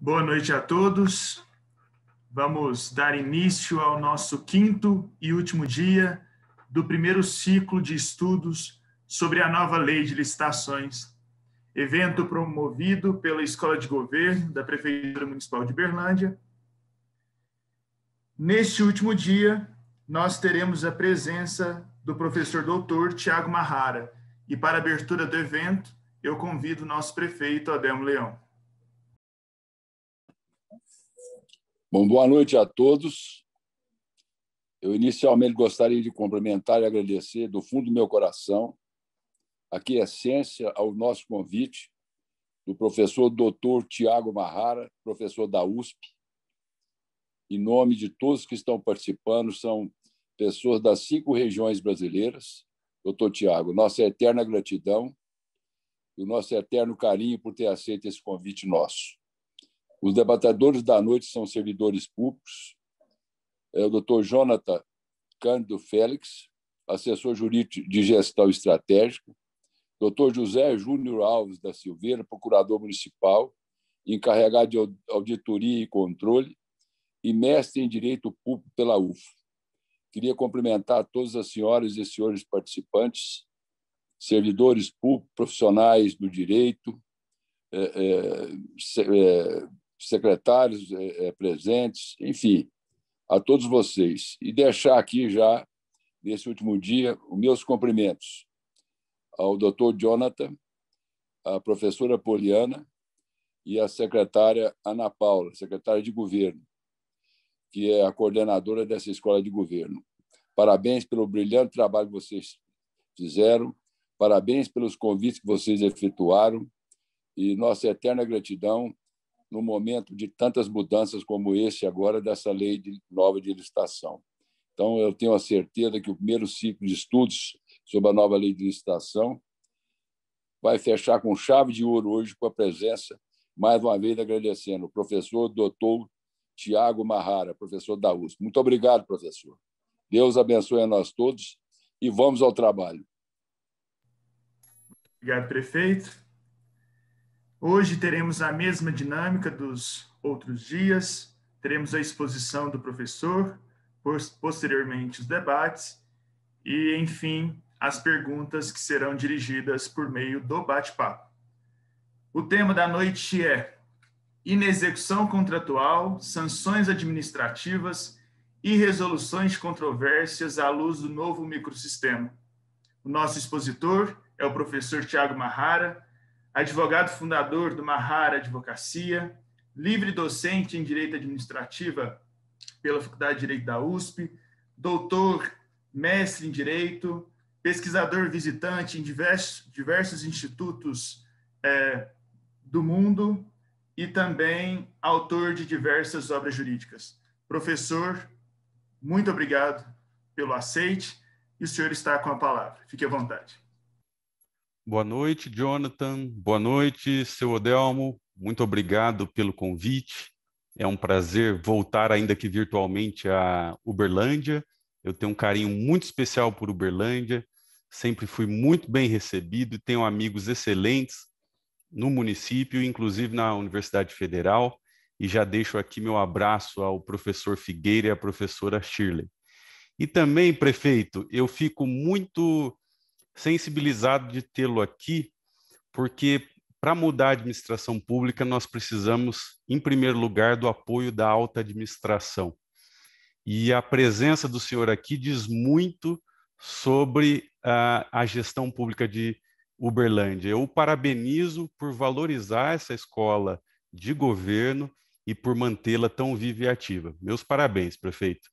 Boa noite a todos. Vamos dar início ao nosso quinto e último dia do primeiro ciclo de estudos sobre a nova lei de licitações, evento promovido pela Escola de Governo da Prefeitura Municipal de Berlândia. Neste último dia, nós teremos a presença do professor doutor Tiago Marrara. E para a abertura do evento, eu convido o nosso prefeito Adelmo Leão. Bom, boa noite a todos. Eu inicialmente gostaria de cumprimentar e agradecer do fundo do meu coração a quiescência ao nosso convite do professor Dr. Tiago Marrara, professor da USP. Em nome de todos que estão participando, são pessoas das cinco regiões brasileiras. Doutor Tiago, nossa eterna gratidão e o nosso eterno carinho por ter aceito esse convite nosso. Os debatadores da noite são servidores públicos. É o doutor Jonathan Cândido Félix, assessor jurídico de gestão estratégica. Doutor José Júnior Alves da Silveira, procurador municipal, encarregado de auditoria e controle e mestre em direito público pela UFO. Queria cumprimentar todas as senhoras e senhores participantes, servidores públicos, profissionais do direito, é, é, é secretários é, é, presentes, enfim, a todos vocês. E deixar aqui já, nesse último dia, os meus cumprimentos ao doutor Jonathan, à professora Poliana e à secretária Ana Paula, secretária de governo, que é a coordenadora dessa escola de governo. Parabéns pelo brilhante trabalho que vocês fizeram, parabéns pelos convites que vocês efetuaram e nossa eterna gratidão no momento de tantas mudanças como esse agora dessa lei de, nova de licitação. Então, eu tenho a certeza que o primeiro ciclo de estudos sobre a nova lei de licitação vai fechar com chave de ouro hoje com a presença, mais uma vez agradecendo, o professor doutor Tiago Marrara, professor da USP. Muito obrigado, professor. Deus abençoe a nós todos e vamos ao trabalho. Obrigado, prefeito. Hoje teremos a mesma dinâmica dos outros dias, teremos a exposição do professor, posteriormente os debates e, enfim, as perguntas que serão dirigidas por meio do bate-papo. O tema da noite é inexecução contratual, sanções administrativas e resoluções de controvérsias à luz do novo microsistema. O nosso expositor é o professor Tiago Marrara, advogado fundador do Mahara Advocacia, livre docente em Direito Administrativa pela Faculdade de Direito da USP, doutor, mestre em Direito, pesquisador visitante em diversos, diversos institutos é, do mundo e também autor de diversas obras jurídicas. Professor, muito obrigado pelo aceite e o senhor está com a palavra. Fique à vontade. Boa noite, Jonathan. Boa noite, seu Odelmo. Muito obrigado pelo convite. É um prazer voltar, ainda que virtualmente, a Uberlândia. Eu tenho um carinho muito especial por Uberlândia. Sempre fui muito bem recebido e tenho amigos excelentes no município, inclusive na Universidade Federal. E já deixo aqui meu abraço ao professor Figueira e à professora Shirley. E também, prefeito, eu fico muito sensibilizado de tê-lo aqui, porque para mudar a administração pública, nós precisamos, em primeiro lugar, do apoio da alta administração. E a presença do senhor aqui diz muito sobre uh, a gestão pública de Uberlândia. Eu o parabenizo por valorizar essa escola de governo e por mantê-la tão viva e ativa. Meus parabéns, prefeito.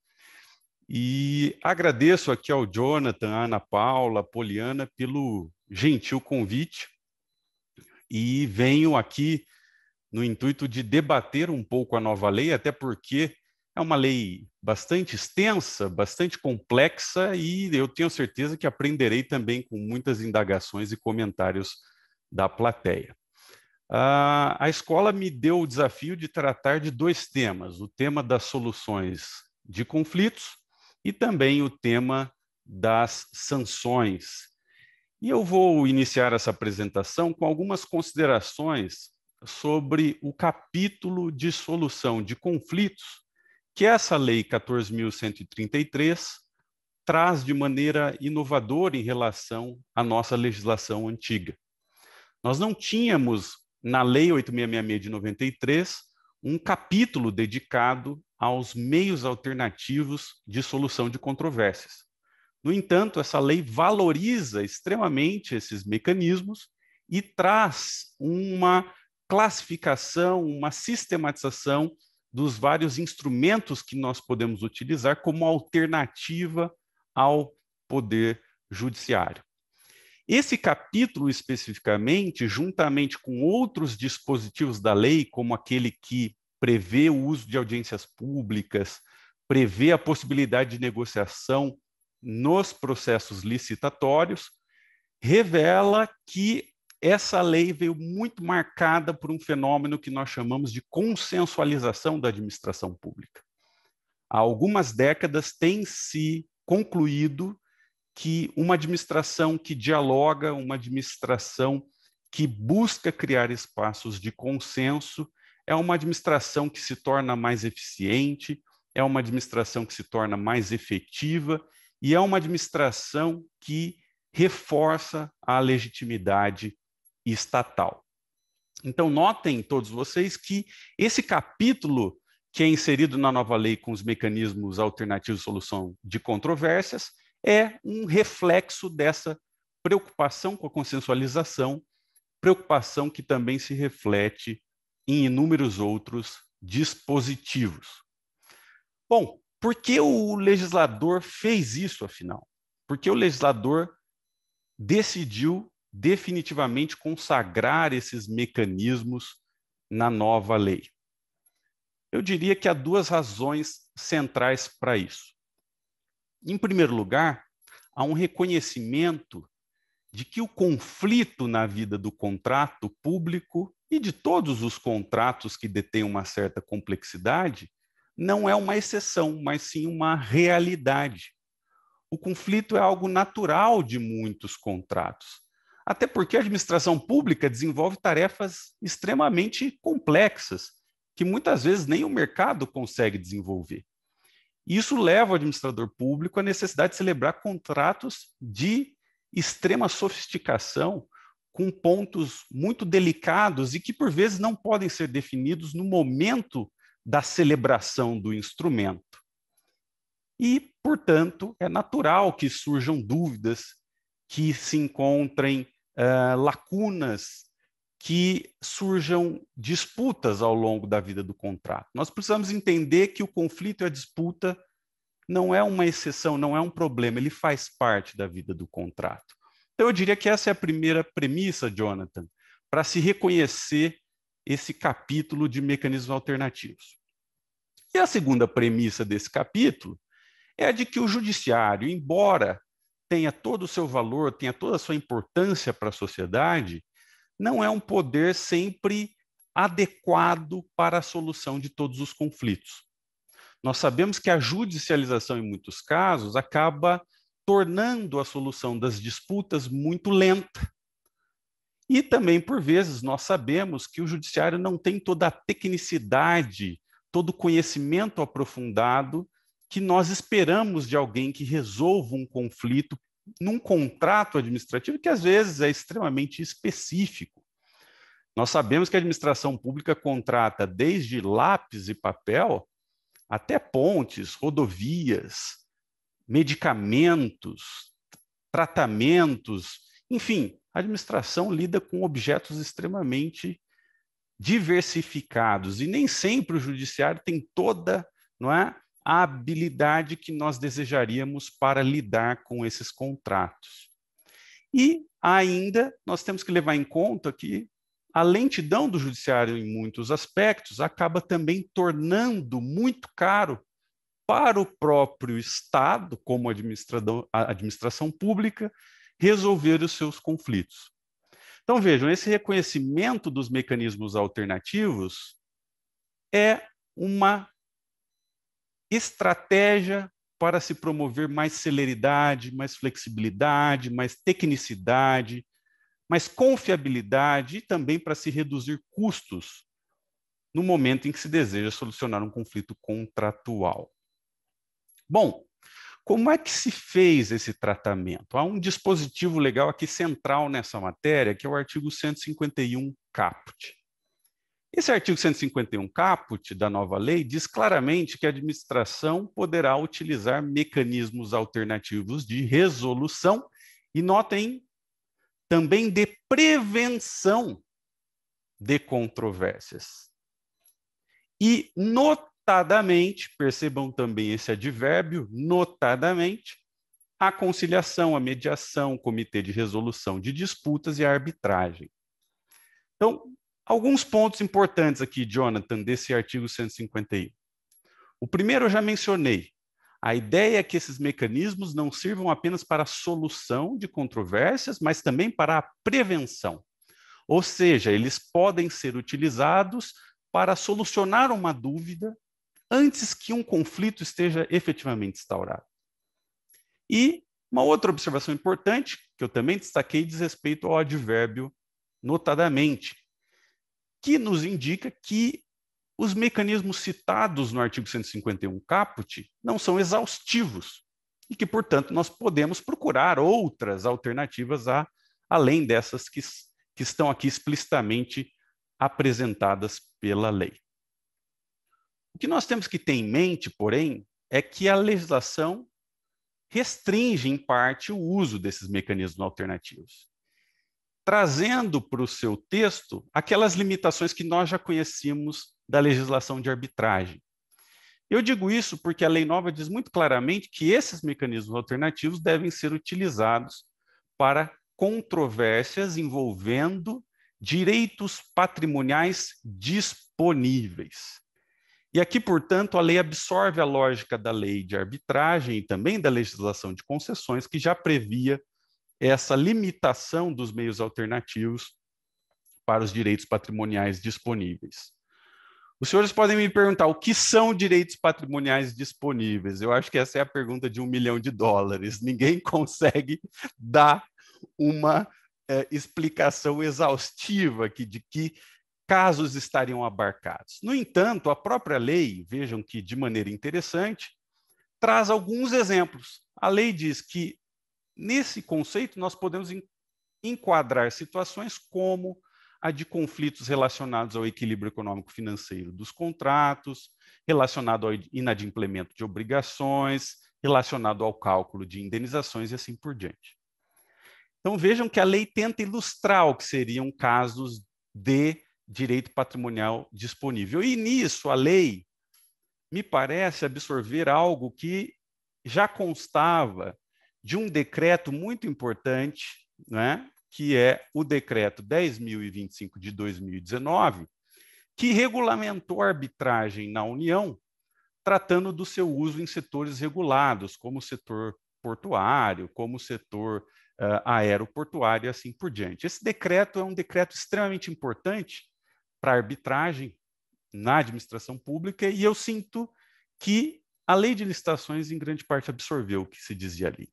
E agradeço aqui ao Jonathan, à Ana Paula, à Poliana pelo gentil convite e venho aqui no intuito de debater um pouco a nova lei, até porque é uma lei bastante extensa, bastante complexa e eu tenho certeza que aprenderei também com muitas indagações e comentários da plateia. Uh, a escola me deu o desafio de tratar de dois temas: o tema das soluções de conflitos e também o tema das sanções. E eu vou iniciar essa apresentação com algumas considerações sobre o capítulo de solução de conflitos que essa Lei 14.133 traz de maneira inovadora em relação à nossa legislação antiga. Nós não tínhamos na Lei 8666 de 93 um capítulo dedicado aos meios alternativos de solução de controvérsias. No entanto, essa lei valoriza extremamente esses mecanismos e traz uma classificação, uma sistematização dos vários instrumentos que nós podemos utilizar como alternativa ao poder judiciário. Esse capítulo, especificamente, juntamente com outros dispositivos da lei, como aquele que prevê o uso de audiências públicas, prevê a possibilidade de negociação nos processos licitatórios, revela que essa lei veio muito marcada por um fenômeno que nós chamamos de consensualização da administração pública. Há algumas décadas tem-se concluído que uma administração que dialoga, uma administração que busca criar espaços de consenso, é uma administração que se torna mais eficiente, é uma administração que se torna mais efetiva e é uma administração que reforça a legitimidade estatal. Então, notem todos vocês que esse capítulo que é inserido na nova lei com os mecanismos alternativos de solução de controvérsias é um reflexo dessa preocupação com a consensualização, preocupação que também se reflete em inúmeros outros dispositivos. Bom, por que o legislador fez isso, afinal? Por que o legislador decidiu definitivamente consagrar esses mecanismos na nova lei? Eu diria que há duas razões centrais para isso. Em primeiro lugar, há um reconhecimento de que o conflito na vida do contrato público e de todos os contratos que detêm uma certa complexidade, não é uma exceção, mas sim uma realidade. O conflito é algo natural de muitos contratos, até porque a administração pública desenvolve tarefas extremamente complexas, que muitas vezes nem o mercado consegue desenvolver. Isso leva o administrador público à necessidade de celebrar contratos de extrema sofisticação, com pontos muito delicados e que, por vezes, não podem ser definidos no momento da celebração do instrumento. E, portanto, é natural que surjam dúvidas, que se encontrem uh, lacunas, que surjam disputas ao longo da vida do contrato. Nós precisamos entender que o conflito e a disputa não é uma exceção, não é um problema, ele faz parte da vida do contrato. Então, eu diria que essa é a primeira premissa, Jonathan, para se reconhecer esse capítulo de mecanismos alternativos. E a segunda premissa desse capítulo é a de que o judiciário, embora tenha todo o seu valor, tenha toda a sua importância para a sociedade, não é um poder sempre adequado para a solução de todos os conflitos. Nós sabemos que a judicialização, em muitos casos, acaba tornando a solução das disputas muito lenta. E também, por vezes, nós sabemos que o judiciário não tem toda a tecnicidade, todo o conhecimento aprofundado que nós esperamos de alguém que resolva um conflito num contrato administrativo que às vezes é extremamente específico. Nós sabemos que a administração pública contrata desde lápis e papel até pontes, rodovias, medicamentos, tratamentos, enfim, a administração lida com objetos extremamente diversificados e nem sempre o judiciário tem toda, não é, a habilidade que nós desejaríamos para lidar com esses contratos. E ainda nós temos que levar em conta que a lentidão do judiciário em muitos aspectos acaba também tornando muito caro para o próprio Estado, como administração pública, resolver os seus conflitos. Então, vejam, esse reconhecimento dos mecanismos alternativos é uma estratégia para se promover mais celeridade, mais flexibilidade, mais tecnicidade, mais confiabilidade e também para se reduzir custos no momento em que se deseja solucionar um conflito contratual. Bom, como é que se fez esse tratamento? Há um dispositivo legal aqui central nessa matéria, que é o artigo 151 caput. Esse artigo 151 caput da nova lei diz claramente que a administração poderá utilizar mecanismos alternativos de resolução e notem também de prevenção de controvérsias. E no notadamente, percebam também esse advérbio, notadamente, a conciliação, a mediação, o comitê de resolução de disputas e a arbitragem. Então, alguns pontos importantes aqui, Jonathan, desse artigo 151. O primeiro eu já mencionei. A ideia é que esses mecanismos não sirvam apenas para a solução de controvérsias, mas também para a prevenção. Ou seja, eles podem ser utilizados para solucionar uma dúvida antes que um conflito esteja efetivamente instaurado. E uma outra observação importante, que eu também destaquei, diz respeito ao advérbio notadamente, que nos indica que os mecanismos citados no artigo 151 caput não são exaustivos e que, portanto, nós podemos procurar outras alternativas a, além dessas que, que estão aqui explicitamente apresentadas pela lei. O que nós temos que ter em mente, porém, é que a legislação restringe, em parte, o uso desses mecanismos alternativos, trazendo para o seu texto aquelas limitações que nós já conhecíamos da legislação de arbitragem. Eu digo isso porque a lei nova diz muito claramente que esses mecanismos alternativos devem ser utilizados para controvérsias envolvendo direitos patrimoniais disponíveis. E aqui, portanto, a lei absorve a lógica da lei de arbitragem e também da legislação de concessões, que já previa essa limitação dos meios alternativos para os direitos patrimoniais disponíveis. Os senhores podem me perguntar o que são direitos patrimoniais disponíveis. Eu acho que essa é a pergunta de um milhão de dólares. Ninguém consegue dar uma é, explicação exaustiva aqui de que casos estariam abarcados. No entanto, a própria lei, vejam que de maneira interessante, traz alguns exemplos. A lei diz que nesse conceito nós podemos enquadrar situações como a de conflitos relacionados ao equilíbrio econômico financeiro dos contratos, relacionado ao inadimplemento de obrigações, relacionado ao cálculo de indenizações e assim por diante. Então vejam que a lei tenta ilustrar o que seriam casos de direito patrimonial disponível. E nisso, a lei me parece absorver algo que já constava de um decreto muito importante, né, que é o decreto 10.025 de 2019, que regulamentou a arbitragem na União, tratando do seu uso em setores regulados, como o setor portuário, como o setor uh, aeroportuário e assim por diante. Esse decreto é um decreto extremamente importante para arbitragem na administração pública e eu sinto que a lei de licitações em grande parte absorveu o que se dizia ali.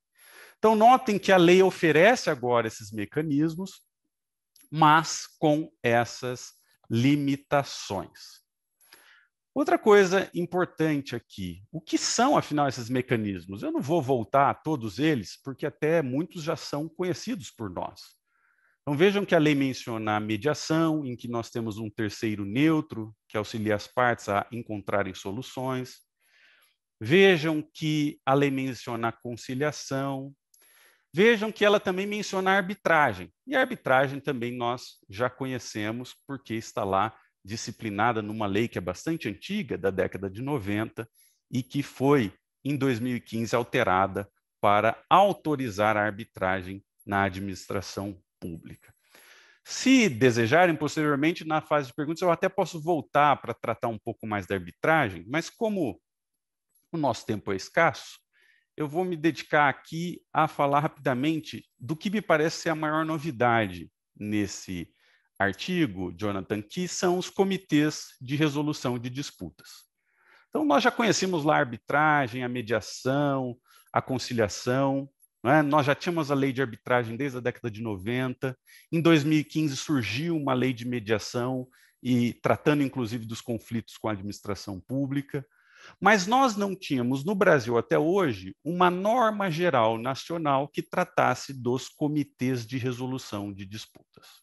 Então notem que a lei oferece agora esses mecanismos, mas com essas limitações. Outra coisa importante aqui, o que são afinal esses mecanismos? Eu não vou voltar a todos eles, porque até muitos já são conhecidos por nós. Então vejam que a lei menciona a mediação, em que nós temos um terceiro neutro que auxilia as partes a encontrarem soluções. Vejam que a lei menciona a conciliação. Vejam que ela também menciona a arbitragem. E a arbitragem também nós já conhecemos porque está lá disciplinada numa lei que é bastante antiga, da década de 90, e que foi em 2015 alterada para autorizar a arbitragem na administração pública. Se desejarem, posteriormente, na fase de perguntas, eu até posso voltar para tratar um pouco mais da arbitragem, mas como o nosso tempo é escasso, eu vou me dedicar aqui a falar rapidamente do que me parece ser a maior novidade nesse artigo, Jonathan, que são os comitês de resolução de disputas. Então, nós já conhecemos lá a arbitragem, a mediação, a conciliação, né? Nós já tínhamos a lei de arbitragem desde a década de 90. Em 2015 surgiu uma lei de mediação e tratando inclusive dos conflitos com a administração pública. Mas nós não tínhamos no Brasil até hoje uma norma geral nacional que tratasse dos comitês de resolução de disputas.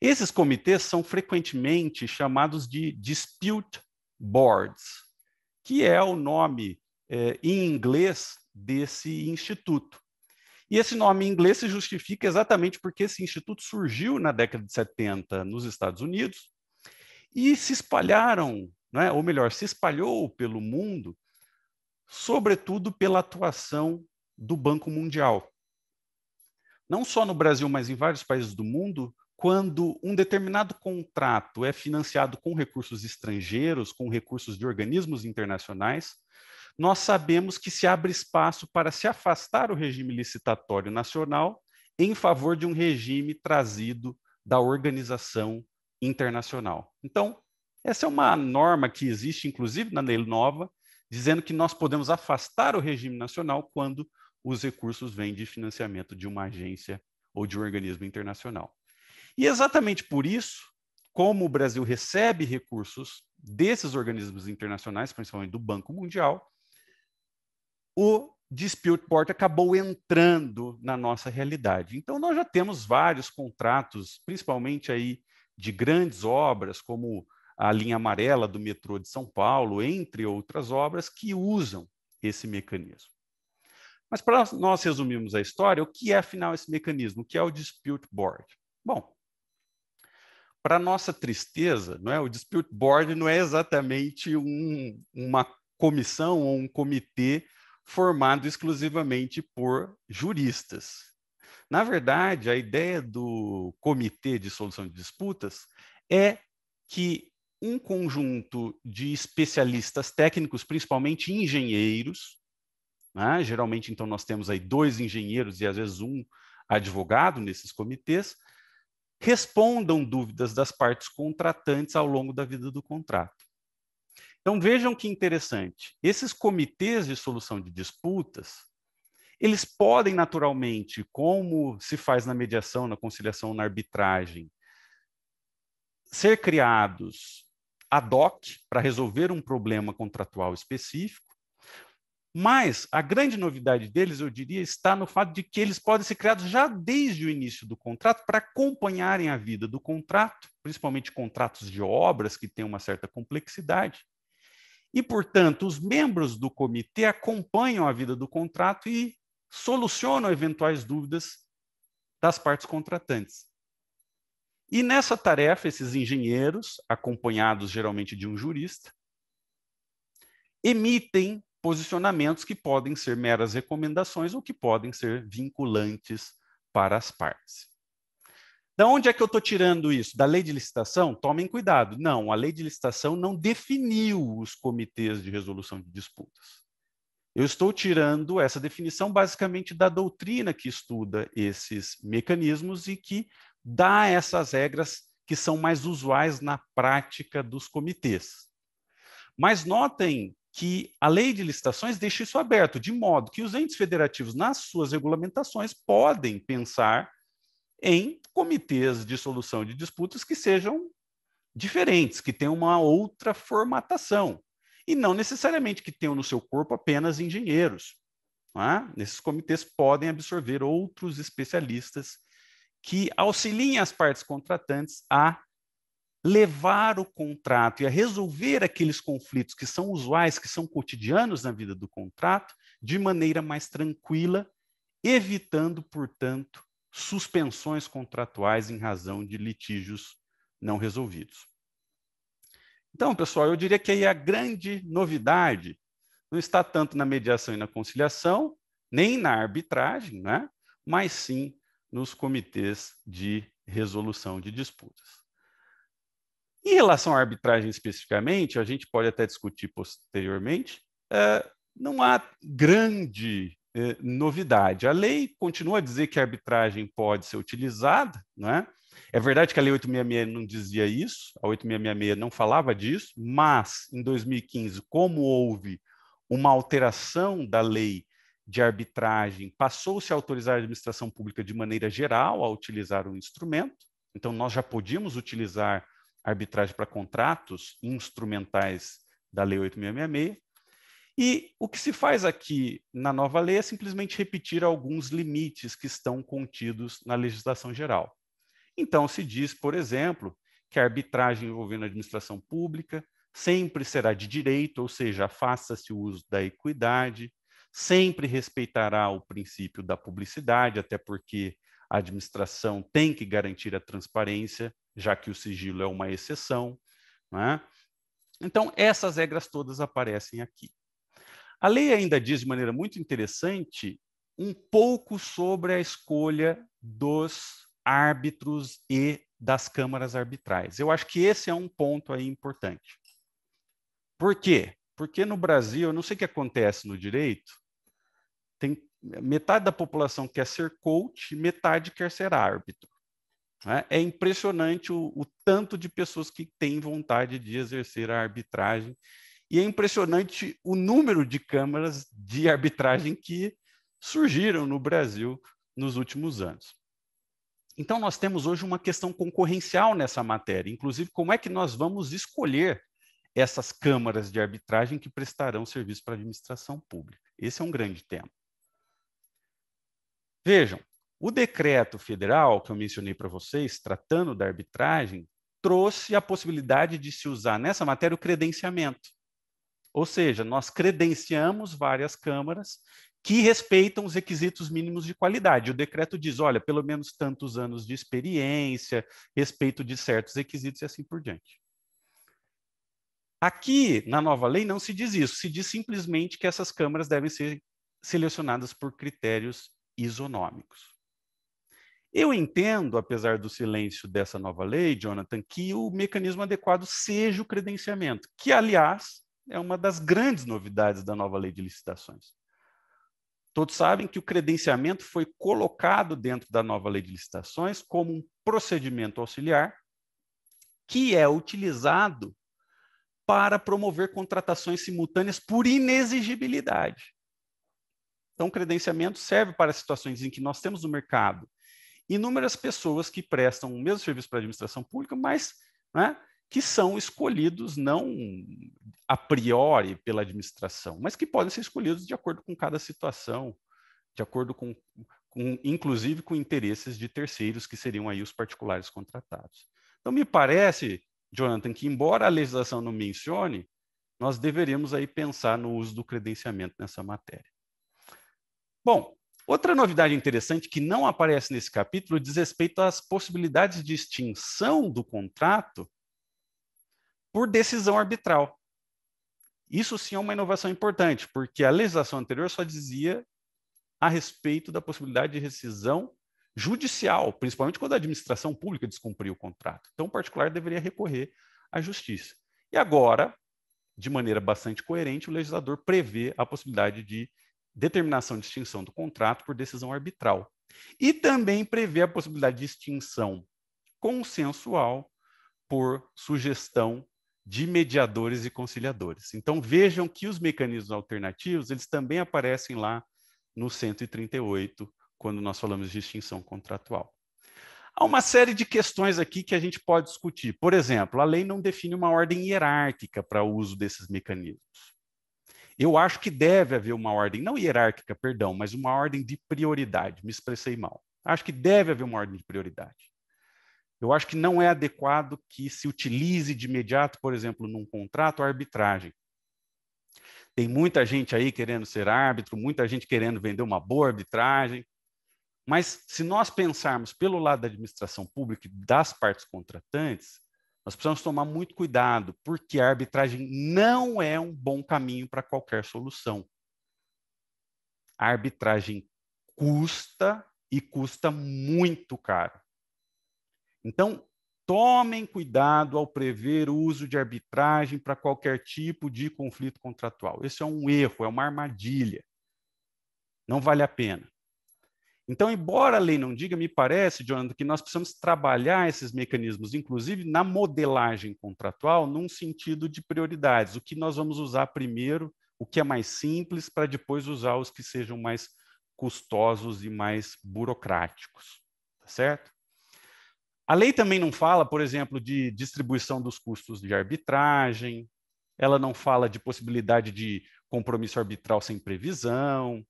Esses comitês são frequentemente chamados de dispute boards, que é o nome eh, em inglês desse instituto. E esse nome em inglês se justifica exatamente porque esse instituto surgiu na década de 70 nos Estados Unidos e se espalharam, né, ou melhor, se espalhou pelo mundo, sobretudo pela atuação do Banco Mundial. Não só no Brasil, mas em vários países do mundo, quando um determinado contrato é financiado com recursos estrangeiros, com recursos de organismos internacionais, nós sabemos que se abre espaço para se afastar o regime licitatório nacional em favor de um regime trazido da organização internacional. Então, essa é uma norma que existe, inclusive, na lei nova, dizendo que nós podemos afastar o regime nacional quando os recursos vêm de financiamento de uma agência ou de um organismo internacional. E é exatamente por isso, como o Brasil recebe recursos desses organismos internacionais, principalmente do Banco Mundial, o dispute port acabou entrando na nossa realidade. Então nós já temos vários contratos, principalmente aí de grandes obras como a linha amarela do metrô de São Paulo, entre outras obras que usam esse mecanismo. Mas para nós resumirmos a história, o que é afinal esse mecanismo? O que é o dispute board? Bom, para nossa tristeza, não é? O dispute board não é exatamente um, uma comissão ou um comitê formado exclusivamente por juristas. Na verdade, a ideia do Comitê de Solução de Disputas é que um conjunto de especialistas técnicos, principalmente engenheiros, né? geralmente então nós temos aí dois engenheiros e às vezes um advogado nesses comitês, respondam dúvidas das partes contratantes ao longo da vida do contrato. Então vejam que interessante. Esses comitês de solução de disputas, eles podem naturalmente, como se faz na mediação, na conciliação, na arbitragem, ser criados ad hoc para resolver um problema contratual específico. Mas a grande novidade deles, eu diria, está no fato de que eles podem ser criados já desde o início do contrato para acompanharem a vida do contrato, principalmente contratos de obras que têm uma certa complexidade, e, portanto, os membros do comitê acompanham a vida do contrato e solucionam eventuais dúvidas das partes contratantes. E nessa tarefa, esses engenheiros, acompanhados geralmente de um jurista, emitem posicionamentos que podem ser meras recomendações ou que podem ser vinculantes para as partes. Da onde é que eu estou tirando isso? Da lei de licitação? Tomem cuidado. Não, a lei de licitação não definiu os comitês de resolução de disputas. Eu estou tirando essa definição basicamente da doutrina que estuda esses mecanismos e que dá essas regras que são mais usuais na prática dos comitês. Mas notem que a lei de licitações deixa isso aberto, de modo que os entes federativos, nas suas regulamentações, podem pensar em comitês de solução de disputas que sejam diferentes, que tenham uma outra formatação. E não necessariamente que tenham no seu corpo apenas engenheiros. É? Nesses comitês podem absorver outros especialistas que auxiliem as partes contratantes a levar o contrato e a resolver aqueles conflitos que são usuais, que são cotidianos na vida do contrato, de maneira mais tranquila, evitando, portanto, suspensões contratuais em razão de litígios não resolvidos. Então, pessoal, eu diria que aí é a grande novidade não está tanto na mediação e na conciliação, nem na arbitragem, né? mas sim nos comitês de resolução de disputas. Em relação à arbitragem especificamente, a gente pode até discutir posteriormente, eh, não há grande eh, novidade. A lei continua a dizer que a arbitragem pode ser utilizada, né? É verdade que a Lei 866 não dizia isso, a 8666 não falava disso, mas em 2015, como houve uma alteração da lei de arbitragem, passou-se a autorizar a administração pública de maneira geral a utilizar o instrumento. Então, nós já podíamos utilizar arbitragem para contratos instrumentais da Lei 8666. E o que se faz aqui na nova lei é simplesmente repetir alguns limites que estão contidos na legislação geral. Então, se diz, por exemplo, que a arbitragem envolvendo a administração pública sempre será de direito, ou seja, faça-se o uso da equidade, sempre respeitará o princípio da publicidade, até porque a administração tem que garantir a transparência, já que o sigilo é uma exceção. Né? Então, essas regras todas aparecem aqui. A lei ainda diz de maneira muito interessante um pouco sobre a escolha dos árbitros e das câmaras arbitrais. Eu acho que esse é um ponto aí importante. Por quê? Porque no Brasil, eu não sei o que acontece no direito, tem metade da população quer ser coach, metade quer ser árbitro. Né? É impressionante o, o tanto de pessoas que têm vontade de exercer a arbitragem e é impressionante o número de câmaras de arbitragem que surgiram no Brasil nos últimos anos. Então, nós temos hoje uma questão concorrencial nessa matéria, inclusive como é que nós vamos escolher essas câmaras de arbitragem que prestarão serviço para a administração pública. Esse é um grande tema. Vejam, o decreto federal que eu mencionei para vocês, tratando da arbitragem, trouxe a possibilidade de se usar nessa matéria o credenciamento. Ou seja, nós credenciamos várias câmaras que respeitam os requisitos mínimos de qualidade. O decreto diz, olha, pelo menos tantos anos de experiência, respeito de certos requisitos e assim por diante. Aqui, na nova lei, não se diz isso, se diz simplesmente que essas câmaras devem ser selecionadas por critérios isonômicos. Eu entendo, apesar do silêncio dessa nova lei, Jonathan, que o mecanismo adequado seja o credenciamento, que, aliás, é uma das grandes novidades da nova lei de licitações. Todos sabem que o credenciamento foi colocado dentro da nova lei de licitações como um procedimento auxiliar que é utilizado para promover contratações simultâneas por inexigibilidade. Então, o credenciamento serve para situações em que nós temos no mercado inúmeras pessoas que prestam o mesmo serviço para a administração pública, mas né, que são escolhidos não a priori pela administração, mas que podem ser escolhidos de acordo com cada situação, de acordo com, com inclusive com interesses de terceiros, que seriam aí os particulares contratados. Então, me parece, Jonathan, que embora a legislação não mencione, nós deveríamos aí pensar no uso do credenciamento nessa matéria. Bom, outra novidade interessante que não aparece nesse capítulo diz respeito às possibilidades de extinção do contrato por decisão arbitral. Isso sim é uma inovação importante, porque a legislação anterior só dizia a respeito da possibilidade de rescisão judicial, principalmente quando a administração pública descumpriu o contrato. Então, o particular deveria recorrer à justiça. E agora, de maneira bastante coerente, o legislador prevê a possibilidade de determinação de extinção do contrato por decisão arbitral. E também prevê a possibilidade de extinção consensual por sugestão de mediadores e conciliadores. Então vejam que os mecanismos alternativos, eles também aparecem lá no 138, quando nós falamos de extinção contratual. Há uma série de questões aqui que a gente pode discutir. Por exemplo, a lei não define uma ordem hierárquica para o uso desses mecanismos. Eu acho que deve haver uma ordem, não hierárquica, perdão, mas uma ordem de prioridade. Me expressei mal. Acho que deve haver uma ordem de prioridade. Eu acho que não é adequado que se utilize de imediato, por exemplo, num contrato, a arbitragem. Tem muita gente aí querendo ser árbitro, muita gente querendo vender uma boa arbitragem. Mas se nós pensarmos pelo lado da administração pública e das partes contratantes, nós precisamos tomar muito cuidado, porque a arbitragem não é um bom caminho para qualquer solução. A arbitragem custa e custa muito caro. Então, tomem cuidado ao prever o uso de arbitragem para qualquer tipo de conflito contratual. Esse é um erro, é uma armadilha. Não vale a pena. Então, embora a lei não diga, me parece, Jonathan, que nós precisamos trabalhar esses mecanismos, inclusive na modelagem contratual, num sentido de prioridades. O que nós vamos usar primeiro, o que é mais simples, para depois usar os que sejam mais custosos e mais burocráticos. Tá certo? A lei também não fala, por exemplo, de distribuição dos custos de arbitragem, ela não fala de possibilidade de compromisso arbitral sem previsão,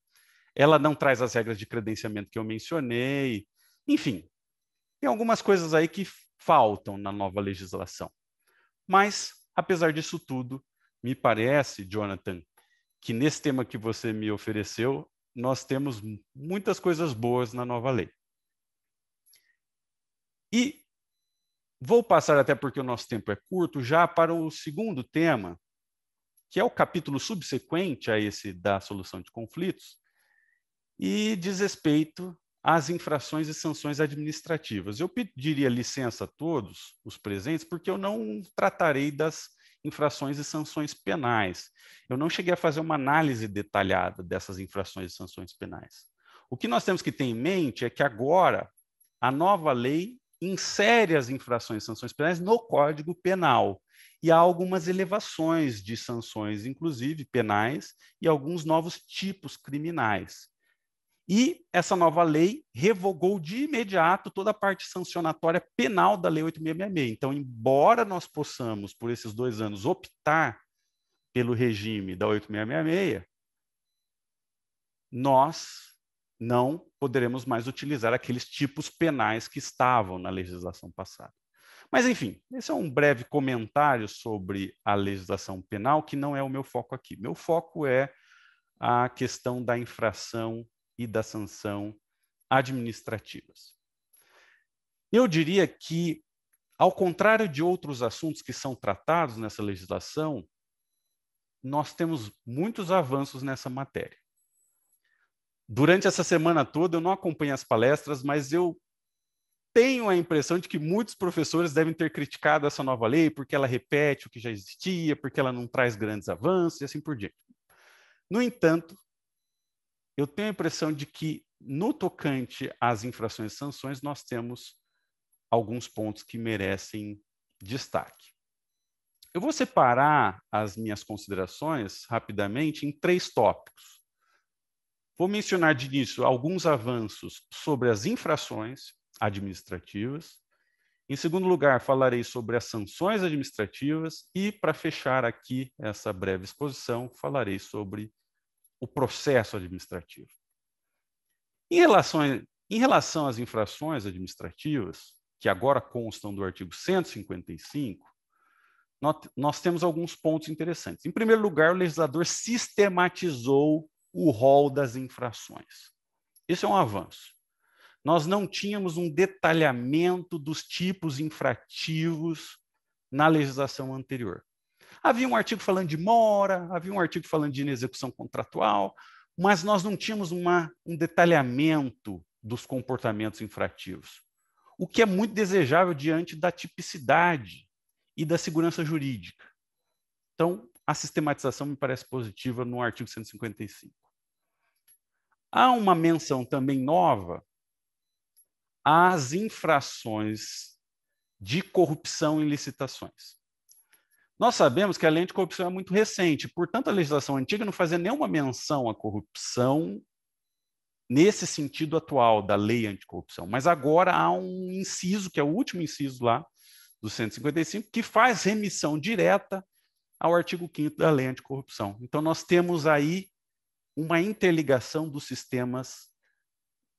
ela não traz as regras de credenciamento que eu mencionei. Enfim, tem algumas coisas aí que faltam na nova legislação. Mas, apesar disso tudo, me parece, Jonathan, que nesse tema que você me ofereceu, nós temos muitas coisas boas na nova lei. E vou passar, até porque o nosso tempo é curto, já para o segundo tema, que é o capítulo subsequente a esse da solução de conflitos, e diz respeito às infrações e sanções administrativas. Eu pediria licença a todos os presentes, porque eu não tratarei das infrações e sanções penais. Eu não cheguei a fazer uma análise detalhada dessas infrações e sanções penais. O que nós temos que ter em mente é que agora a nova lei insere as infrações e sanções penais no Código Penal. E há algumas elevações de sanções, inclusive penais, e alguns novos tipos criminais. E essa nova lei revogou de imediato toda a parte sancionatória penal da Lei 8666. Então, embora nós possamos, por esses dois anos, optar pelo regime da 8666, nós não poderemos mais utilizar aqueles tipos penais que estavam na legislação passada. Mas, enfim, esse é um breve comentário sobre a legislação penal, que não é o meu foco aqui. Meu foco é a questão da infração e da sanção administrativas. Eu diria que, ao contrário de outros assuntos que são tratados nessa legislação, nós temos muitos avanços nessa matéria durante essa semana toda eu não acompanho as palestras, mas eu tenho a impressão de que muitos professores devem ter criticado essa nova lei porque ela repete o que já existia, porque ela não traz grandes avanços e assim por diante. No entanto, eu tenho a impressão de que no tocante às infrações e sanções nós temos alguns pontos que merecem destaque. Eu vou separar as minhas considerações rapidamente em três tópicos. Vou mencionar de início alguns avanços sobre as infrações administrativas. Em segundo lugar, falarei sobre as sanções administrativas e, para fechar aqui essa breve exposição, falarei sobre o processo administrativo. Em relação, em relação às infrações administrativas, que agora constam do artigo 155, nós, nós temos alguns pontos interessantes. Em primeiro lugar, o legislador sistematizou o rol das infrações. Isso é um avanço. Nós não tínhamos um detalhamento dos tipos infrativos na legislação anterior. Havia um artigo falando de mora, havia um artigo falando de inexecução contratual, mas nós não tínhamos uma, um detalhamento dos comportamentos infrativos, o que é muito desejável diante da tipicidade e da segurança jurídica. Então, a sistematização me parece positiva no artigo 155. Há uma menção também nova às infrações de corrupção em licitações. Nós sabemos que a lei de corrupção é muito recente, portanto, a legislação antiga não fazia nenhuma menção à corrupção nesse sentido atual da lei anticorrupção. Mas agora há um inciso, que é o último inciso lá do 155, que faz remissão direta ao artigo 5 da lei anticorrupção. Então, nós temos aí uma interligação dos sistemas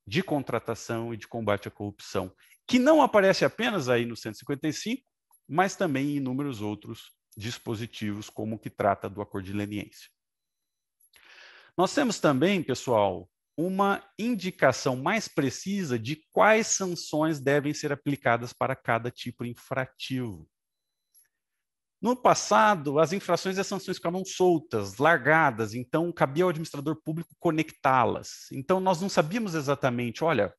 de contratação e de combate à corrupção, que não aparece apenas aí no 155, mas também em inúmeros outros dispositivos, como o que trata do acordo de leniência. Nós temos também, pessoal, uma indicação mais precisa de quais sanções devem ser aplicadas para cada tipo infrativo. No passado, as infrações e as sanções ficavam soltas, largadas, então cabia ao administrador público conectá-las. Então nós não sabíamos exatamente, olha,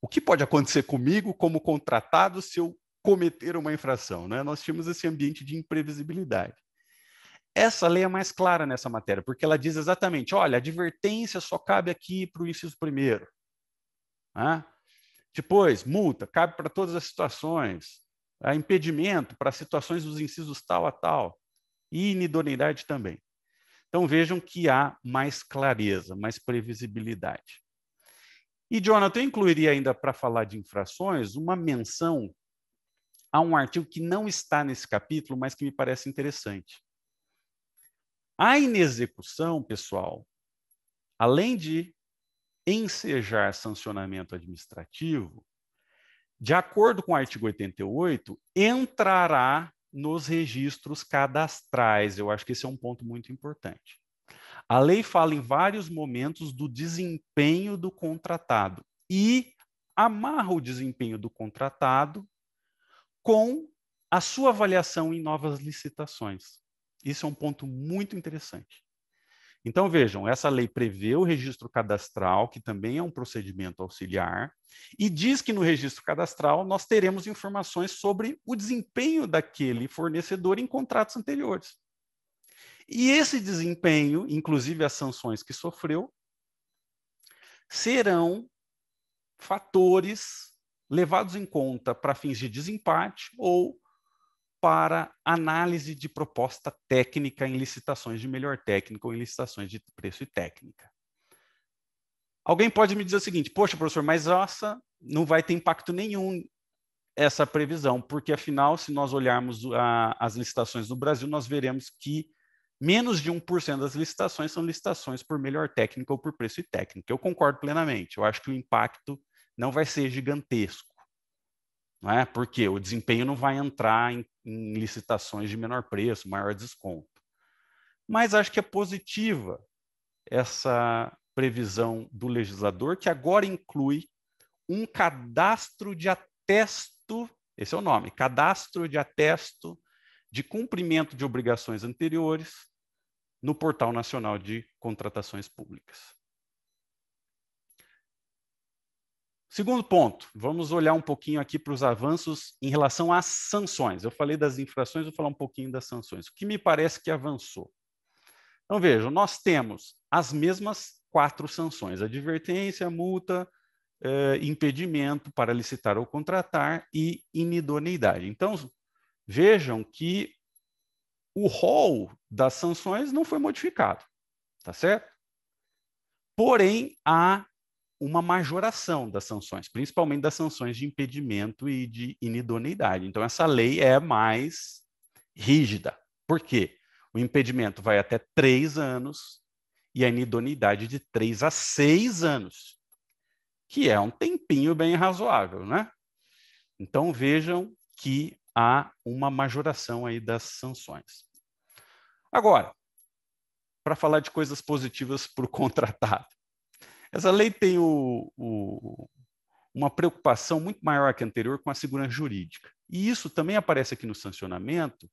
o que pode acontecer comigo como contratado se eu cometer uma infração, né? Nós tínhamos esse ambiente de imprevisibilidade. Essa lei é mais clara nessa matéria, porque ela diz exatamente: olha, advertência só cabe aqui para o inciso primeiro. Né? Depois, multa, cabe para todas as situações a impedimento para situações dos incisos tal a tal, e inidoneidade também. Então vejam que há mais clareza, mais previsibilidade. E, Jonathan, eu incluiria ainda para falar de infrações uma menção a um artigo que não está nesse capítulo, mas que me parece interessante. A inexecução, pessoal, além de ensejar sancionamento administrativo, de acordo com o artigo 88, entrará nos registros cadastrais. Eu acho que esse é um ponto muito importante. A lei fala em vários momentos do desempenho do contratado e amarra o desempenho do contratado com a sua avaliação em novas licitações. Isso é um ponto muito interessante. Então, vejam, essa lei prevê o registro cadastral, que também é um procedimento auxiliar, e diz que no registro cadastral nós teremos informações sobre o desempenho daquele fornecedor em contratos anteriores. E esse desempenho, inclusive as sanções que sofreu, serão fatores levados em conta para fins de desempate ou para análise de proposta técnica em licitações de melhor técnico ou em licitações de preço e técnica. Alguém pode me dizer o seguinte: poxa, professor, mas essa não vai ter impacto nenhum essa previsão, porque afinal, se nós olharmos a, as licitações no Brasil, nós veremos que menos de 1% das licitações são licitações por melhor técnica ou por preço e técnica. Eu concordo plenamente, eu acho que o impacto não vai ser gigantesco. Né? Porque o desempenho não vai entrar em, em licitações de menor preço, maior desconto. Mas acho que é positiva essa previsão do legislador, que agora inclui um cadastro de atesto, esse é o nome, cadastro de atesto de cumprimento de obrigações anteriores no Portal Nacional de Contratações Públicas. Segundo ponto, vamos olhar um pouquinho aqui para os avanços em relação às sanções. Eu falei das infrações, vou falar um pouquinho das sanções. O que me parece que avançou? Então vejam, nós temos as mesmas quatro sanções: advertência, multa, eh, impedimento para licitar ou contratar e inidoneidade. Então vejam que o rol das sanções não foi modificado, tá certo? Porém, há uma majoração das sanções, principalmente das sanções de impedimento e de inidoneidade. Então, essa lei é mais rígida. Por quê? O impedimento vai até três anos e a inidoneidade de três a seis anos, que é um tempinho bem razoável, né? Então, vejam que há uma majoração aí das sanções. Agora, para falar de coisas positivas para o contratado. Essa lei tem o, o, uma preocupação muito maior que a anterior com a segurança jurídica. E isso também aparece aqui no sancionamento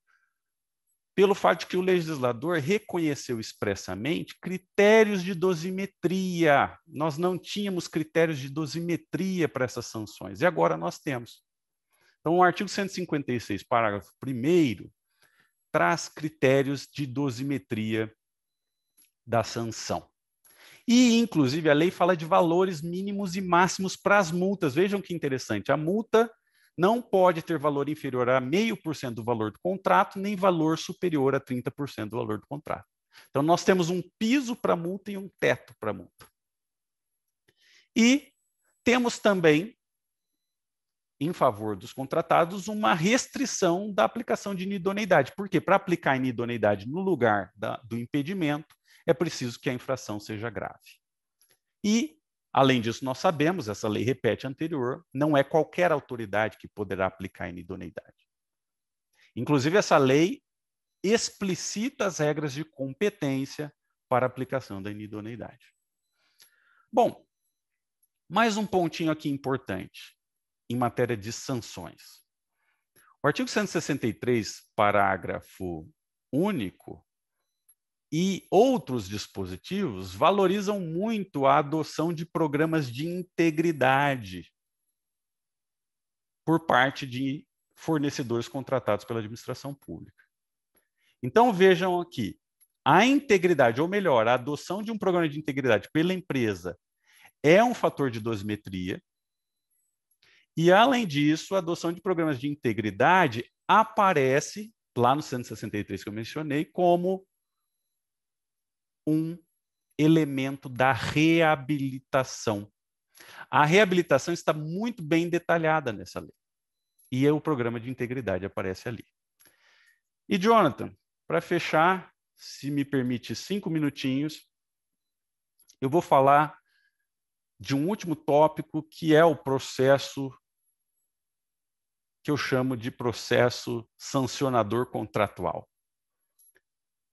pelo fato de que o legislador reconheceu expressamente critérios de dosimetria. Nós não tínhamos critérios de dosimetria para essas sanções, e agora nós temos. Então, o artigo 156, parágrafo 1, traz critérios de dosimetria da sanção. E, inclusive, a lei fala de valores mínimos e máximos para as multas. Vejam que interessante: a multa não pode ter valor inferior a 0,5% do valor do contrato, nem valor superior a 30% do valor do contrato. Então, nós temos um piso para multa e um teto para multa. E temos também, em favor dos contratados, uma restrição da aplicação de inidoneidade. Por quê? Para aplicar inidoneidade no lugar da, do impedimento, é preciso que a infração seja grave. E, além disso, nós sabemos, essa lei repete anterior, não é qualquer autoridade que poderá aplicar a inidoneidade. Inclusive, essa lei explicita as regras de competência para aplicação da inidoneidade. Bom, mais um pontinho aqui importante em matéria de sanções. O artigo 163, parágrafo único, e outros dispositivos valorizam muito a adoção de programas de integridade por parte de fornecedores contratados pela administração pública. Então vejam aqui, a integridade, ou melhor, a adoção de um programa de integridade pela empresa é um fator de dosimetria. E além disso, a adoção de programas de integridade aparece lá no 163 que eu mencionei como um elemento da reabilitação. A reabilitação está muito bem detalhada nessa lei. E o programa de integridade aparece ali. E, Jonathan, para fechar, se me permite cinco minutinhos, eu vou falar de um último tópico que é o processo que eu chamo de processo sancionador contratual.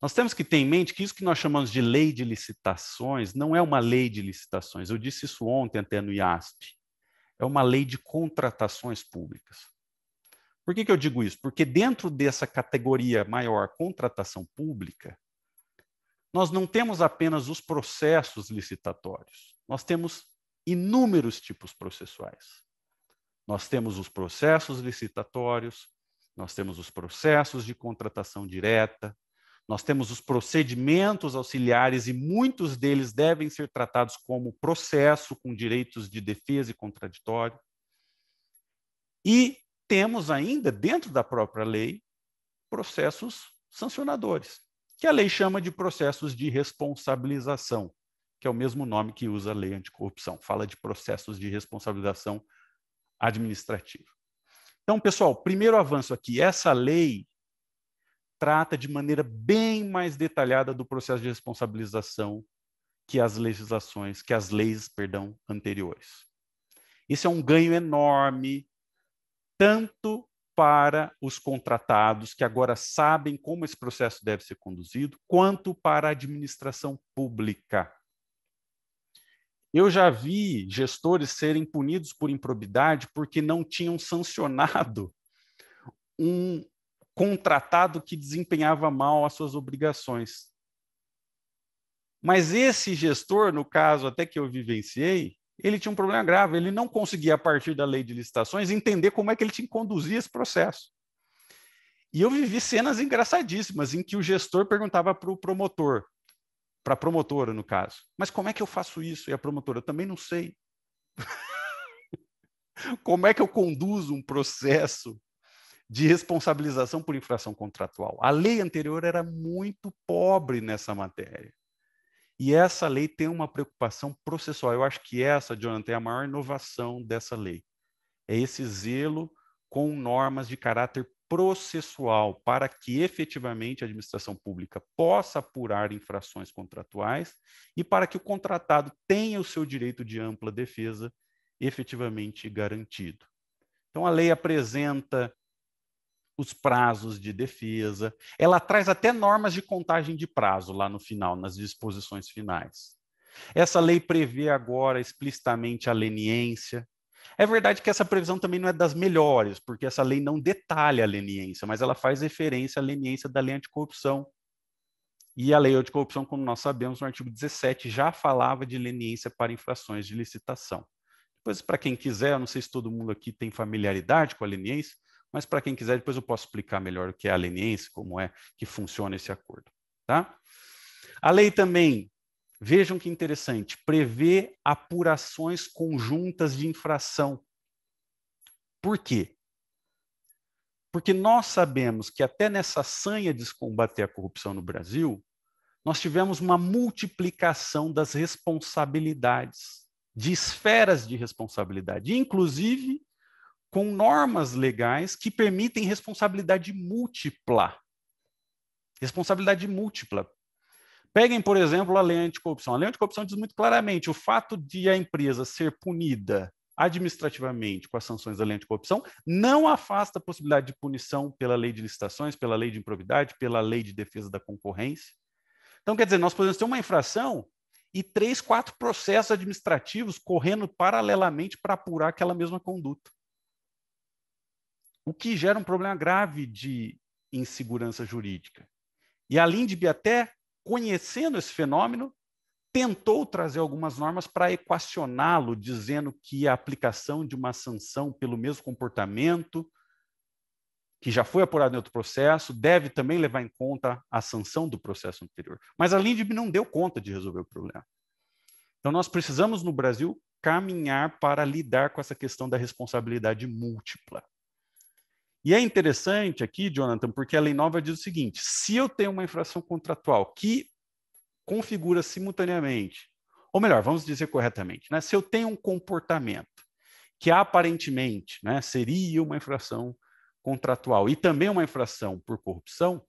Nós temos que ter em mente que isso que nós chamamos de lei de licitações não é uma lei de licitações. Eu disse isso ontem até no IASP. É uma lei de contratações públicas. Por que, que eu digo isso? Porque dentro dessa categoria maior, contratação pública, nós não temos apenas os processos licitatórios, nós temos inúmeros tipos processuais. Nós temos os processos licitatórios, nós temos os processos de contratação direta, nós temos os procedimentos auxiliares e muitos deles devem ser tratados como processo, com direitos de defesa e contraditório. E temos ainda, dentro da própria lei, processos sancionadores, que a lei chama de processos de responsabilização, que é o mesmo nome que usa a lei anticorrupção, fala de processos de responsabilização administrativa. Então, pessoal, primeiro avanço aqui: essa lei trata de maneira bem mais detalhada do processo de responsabilização que as legislações, que as leis, perdão, anteriores. Isso é um ganho enorme, tanto para os contratados, que agora sabem como esse processo deve ser conduzido, quanto para a administração pública. Eu já vi gestores serem punidos por improbidade porque não tinham sancionado um, contratado que desempenhava mal as suas obrigações. Mas esse gestor, no caso até que eu vivenciei, ele tinha um problema grave, ele não conseguia, a partir da lei de licitações, entender como é que ele tinha que conduzir esse processo. E eu vivi cenas engraçadíssimas em que o gestor perguntava para o promotor, para a promotora, no caso, mas como é que eu faço isso? E a promotora, também não sei. como é que eu conduzo um processo de responsabilização por infração contratual. A lei anterior era muito pobre nessa matéria. E essa lei tem uma preocupação processual. Eu acho que essa, Jonathan, é a maior inovação dessa lei. É esse zelo com normas de caráter processual para que efetivamente a administração pública possa apurar infrações contratuais e para que o contratado tenha o seu direito de ampla defesa efetivamente garantido. Então, a lei apresenta os prazos de defesa. Ela traz até normas de contagem de prazo lá no final, nas disposições finais. Essa lei prevê agora explicitamente a leniência. É verdade que essa previsão também não é das melhores, porque essa lei não detalha a leniência, mas ela faz referência à leniência da lei anticorrupção. E a lei anticorrupção, como nós sabemos, no artigo 17 já falava de leniência para infrações de licitação. Depois, para quem quiser, eu não sei se todo mundo aqui tem familiaridade com a leniência, mas para quem quiser, depois eu posso explicar melhor o que é a como é que funciona esse acordo. Tá? A lei também, vejam que interessante, prevê apurações conjuntas de infração. Por quê? Porque nós sabemos que até nessa sanha de combater a corrupção no Brasil, nós tivemos uma multiplicação das responsabilidades, de esferas de responsabilidade, inclusive com normas legais que permitem responsabilidade múltipla. Responsabilidade múltipla. Peguem, por exemplo, a lei anticorrupção. A lei anticorrupção diz muito claramente: o fato de a empresa ser punida administrativamente com as sanções da lei anticorrupção não afasta a possibilidade de punição pela lei de licitações, pela lei de improvidade, pela lei de defesa da concorrência. Então, quer dizer, nós podemos ter uma infração e três, quatro processos administrativos correndo paralelamente para apurar aquela mesma conduta o que gera um problema grave de insegurança jurídica. E a Lindbe, até conhecendo esse fenômeno, tentou trazer algumas normas para equacioná-lo, dizendo que a aplicação de uma sanção pelo mesmo comportamento, que já foi apurado em outro processo, deve também levar em conta a sanção do processo anterior. Mas a Lindbe não deu conta de resolver o problema. Então, nós precisamos, no Brasil, caminhar para lidar com essa questão da responsabilidade múltipla. E é interessante aqui, Jonathan, porque a lei nova diz o seguinte: se eu tenho uma infração contratual que configura simultaneamente, ou melhor, vamos dizer corretamente, né, se eu tenho um comportamento que aparentemente né, seria uma infração contratual e também uma infração por corrupção,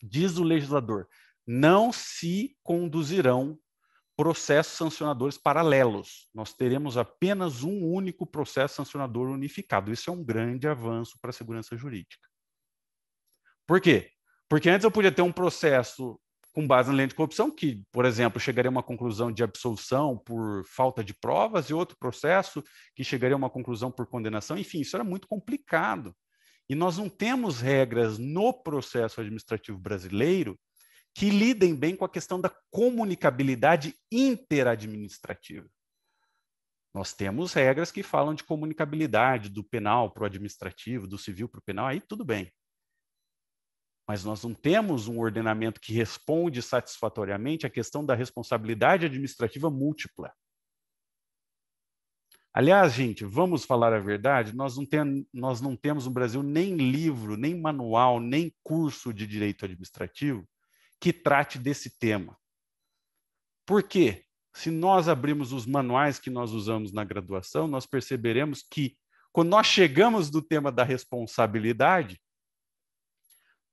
diz o legislador, não se conduzirão processos sancionadores paralelos. Nós teremos apenas um único processo sancionador unificado. Isso é um grande avanço para a segurança jurídica. Por quê? Porque antes eu podia ter um processo com base na lei de corrupção, que, por exemplo, chegaria a uma conclusão de absolvição por falta de provas, e outro processo que chegaria a uma conclusão por condenação. Enfim, isso era muito complicado. E nós não temos regras no processo administrativo brasileiro que lidem bem com a questão da comunicabilidade interadministrativa. Nós temos regras que falam de comunicabilidade do penal para o administrativo, do civil para o penal, aí tudo bem. Mas nós não temos um ordenamento que responde satisfatoriamente à questão da responsabilidade administrativa múltipla. Aliás, gente, vamos falar a verdade, nós não, tem, nós não temos no Brasil nem livro, nem manual, nem curso de direito administrativo que trate desse tema. Por quê? Se nós abrirmos os manuais que nós usamos na graduação, nós perceberemos que, quando nós chegamos do tema da responsabilidade,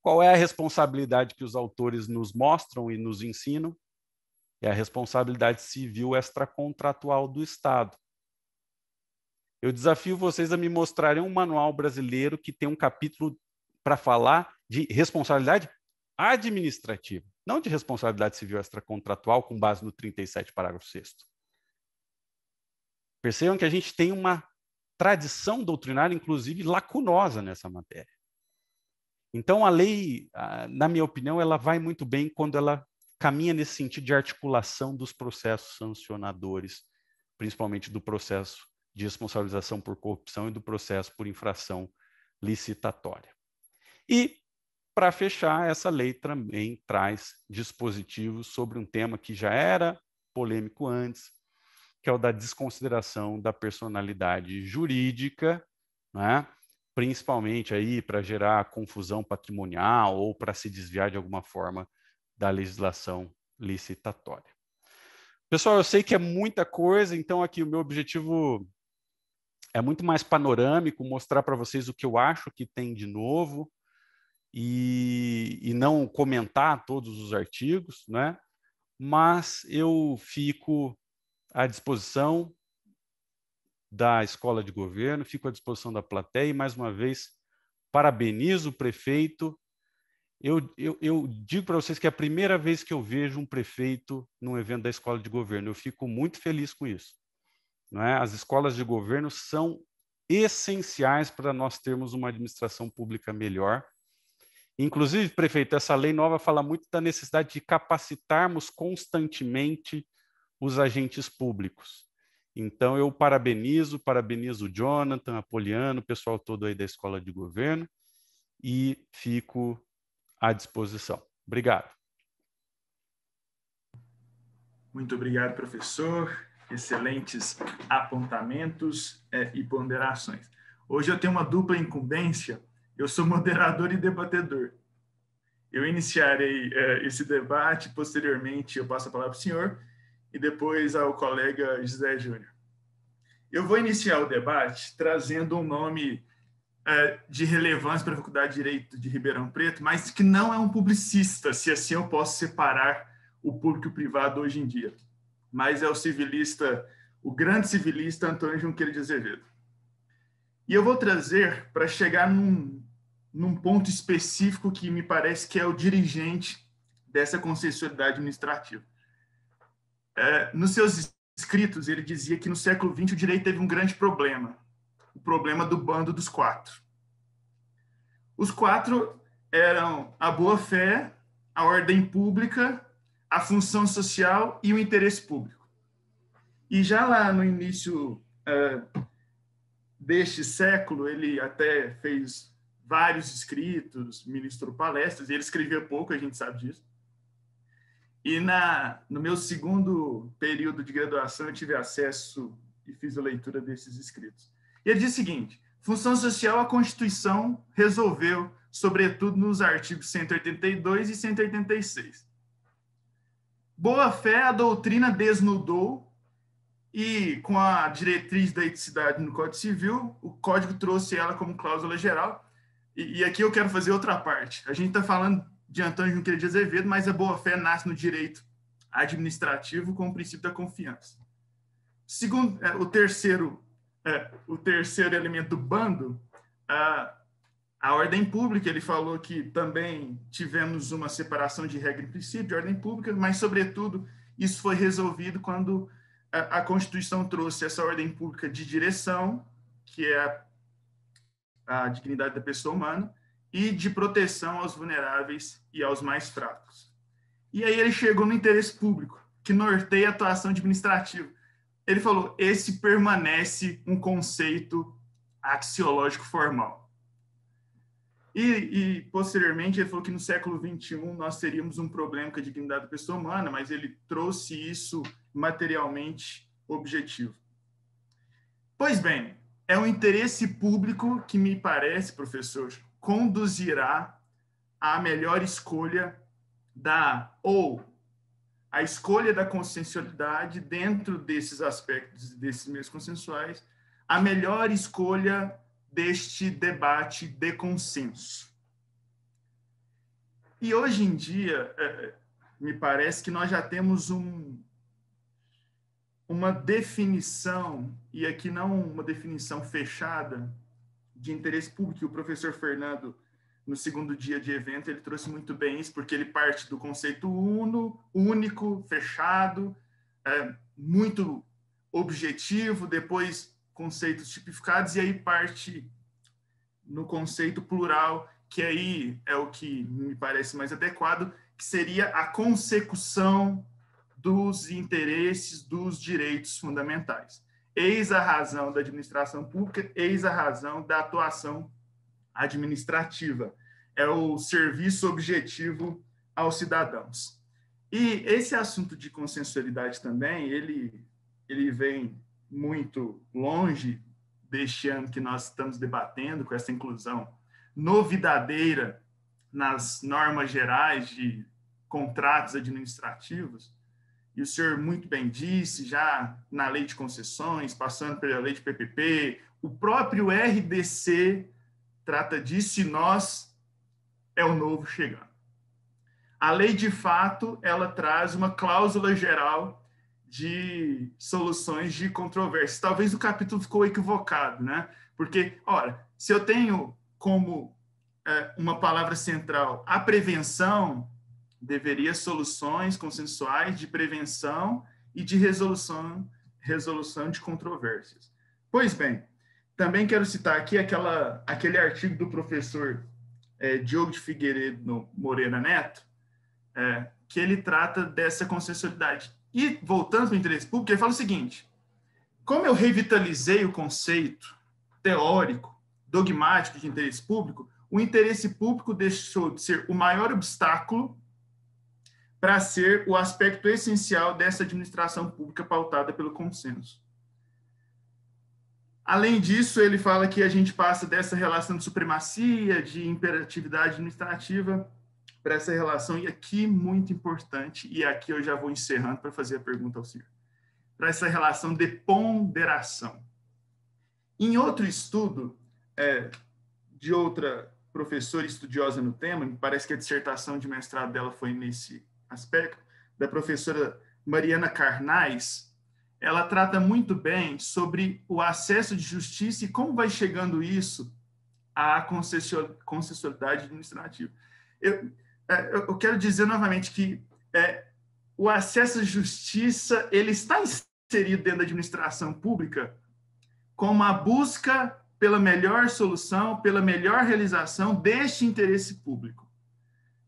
qual é a responsabilidade que os autores nos mostram e nos ensinam? É a responsabilidade civil extracontratual do Estado. Eu desafio vocês a me mostrarem um manual brasileiro que tem um capítulo para falar de responsabilidade administrativa, não de responsabilidade civil extracontratual com base no 37, parágrafo 6 Percebam que a gente tem uma tradição doutrinária, inclusive, lacunosa nessa matéria. Então, a lei, na minha opinião, ela vai muito bem quando ela caminha nesse sentido de articulação dos processos sancionadores, principalmente do processo de responsabilização por corrupção e do processo por infração licitatória. E para fechar, essa lei também traz dispositivos sobre um tema que já era polêmico antes, que é o da desconsideração da personalidade jurídica, né? principalmente aí para gerar confusão patrimonial ou para se desviar de alguma forma da legislação licitatória. Pessoal, eu sei que é muita coisa, então aqui o meu objetivo é muito mais panorâmico, mostrar para vocês o que eu acho que tem de novo, e, e não comentar todos os artigos, né? mas eu fico à disposição da Escola de Governo, fico à disposição da plateia e, mais uma vez, parabenizo o prefeito. Eu, eu, eu digo para vocês que é a primeira vez que eu vejo um prefeito num evento da Escola de Governo. Eu fico muito feliz com isso. Não é? As escolas de governo são essenciais para nós termos uma administração pública melhor Inclusive, prefeito, essa lei nova fala muito da necessidade de capacitarmos constantemente os agentes públicos. Então, eu parabenizo, parabenizo o Jonathan, Apoliano, o pessoal todo aí da Escola de Governo e fico à disposição. Obrigado. Muito obrigado, professor. Excelentes apontamentos é, e ponderações. Hoje eu tenho uma dupla incumbência eu sou moderador e debatedor. Eu iniciarei é, esse debate, posteriormente eu passo a palavra para o senhor e depois ao colega José Júnior. Eu vou iniciar o debate trazendo um nome é, de relevância para a Faculdade de Direito de Ribeirão Preto, mas que não é um publicista, se assim eu posso separar o público e o privado hoje em dia. Mas é o civilista, o grande civilista Antônio Junqueira de Azevedo. E eu vou trazer, para chegar num num ponto específico que me parece que é o dirigente dessa concessionalidade administrativa. É, nos seus escritos, ele dizia que no século XX o direito teve um grande problema, o problema do bando dos quatro. Os quatro eram a boa-fé, a ordem pública, a função social e o interesse público. E já lá no início uh, deste século, ele até fez vários escritos, ministrou palestras, e ele escrevia pouco, a gente sabe disso. E na, no meu segundo período de graduação, eu tive acesso e fiz a leitura desses escritos. E ele diz o seguinte: função social, a Constituição resolveu, sobretudo nos artigos 182 e 186. Boa fé, a doutrina desnudou, e com a diretriz da eticidade no Código Civil, o Código trouxe ela como cláusula geral, e, e aqui eu quero fazer outra parte. A gente está falando de Antônio Junqueira de Azevedo, mas a boa-fé nasce no direito administrativo com o princípio da confiança. Segundo, é, o terceiro é, o terceiro elemento do bando, a, a ordem pública, ele falou que também tivemos uma separação de regra e princípio de ordem pública, mas, sobretudo, isso foi resolvido quando a, é, a Constituição trouxe essa ordem pública de direção, que é a à dignidade da pessoa humana e de proteção aos vulneráveis e aos mais fracos. E aí ele chegou no interesse público, que norteia a atuação administrativa. Ele falou: esse permanece um conceito axiológico formal. E, e, posteriormente ele falou que no século 21 nós teríamos um problema com a dignidade da pessoa humana, mas ele trouxe isso materialmente objetivo. Pois bem, é um interesse público que me parece, professor, conduzirá à melhor escolha da ou a escolha da consensualidade dentro desses aspectos desses meios consensuais, a melhor escolha deste debate de consenso. E hoje em dia, eh, eh, me parece que nós já temos um, uma definição, e aqui não uma definição fechada, de interesse público. O professor Fernando, no segundo dia de evento, ele trouxe muito bem isso, porque ele parte do conceito uno, único, fechado, é, muito objetivo, depois conceitos tipificados, e aí parte no conceito plural, que aí é o que me parece mais adequado, que seria a consecução dos interesses dos direitos fundamentais. Eis a razão da administração pública, eis a razão da atuação administrativa. É o serviço objetivo aos cidadãos. E esse assunto de consensualidade também, ele, ele vem muito longe deste ano que nós estamos debatendo, com essa inclusão novidadeira nas normas gerais de contratos administrativos, e o senhor muito bem disse, já na lei de concessões, passando pela lei de PPP, o próprio RDC trata disso e nós é o novo chegando. A lei, de fato, ela traz uma cláusula geral de soluções de controvérsias. Talvez o capítulo ficou equivocado, né? Porque, olha, se eu tenho como é, uma palavra central a prevenção, deveria soluções consensuais de prevenção e de resolução, resolução de controvérsias. Pois bem, também quero citar aqui aquela, aquele artigo do professor é, Diogo de Figueiredo Moreira Neto, é, que ele trata dessa consensualidade. E, voltando para o interesse público, ele fala o seguinte: como eu revitalizei o conceito teórico, dogmático de interesse público, o interesse público deixou de ser o maior obstáculo para ser o aspecto essencial dessa administração pública pautada pelo consenso. Além disso, ele fala que a gente passa dessa relação de supremacia, de imperatividade administrativa, para essa relação, e aqui muito importante, e aqui eu já vou encerrando para fazer a pergunta ao Ciro, para essa relação de ponderação. Em outro estudo é, de outra professora estudiosa no tema, parece que a dissertação de mestrado dela foi nesse aspecto, da professora Mariana Carnais, ela trata muito bem sobre o acesso de justiça e como vai chegando isso à concessionalidade administrativa. É, eu, eu quero dizer novamente que é, o acesso à justiça ele está inserido dentro da administração pública como a busca pela melhor solução, pela melhor realização deste interesse público.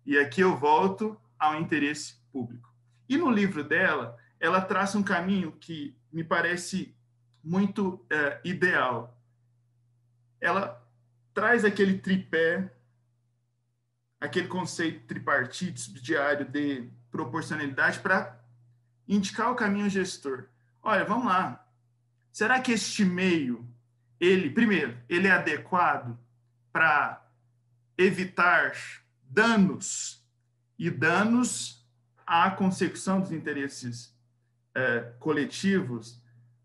E aqui eu volto ao interesse público. E no livro dela, ela traça um caminho que me parece muito é, ideal. Ela traz aquele tripé, aquele conceito tripartite subsidiário de proporcionalidade para indicar o caminho gestor. Olha, vamos lá. Será que este meio, ele, primeiro, ele é adequado para evitar danos e danos à consecução dos interesses é, coletivos,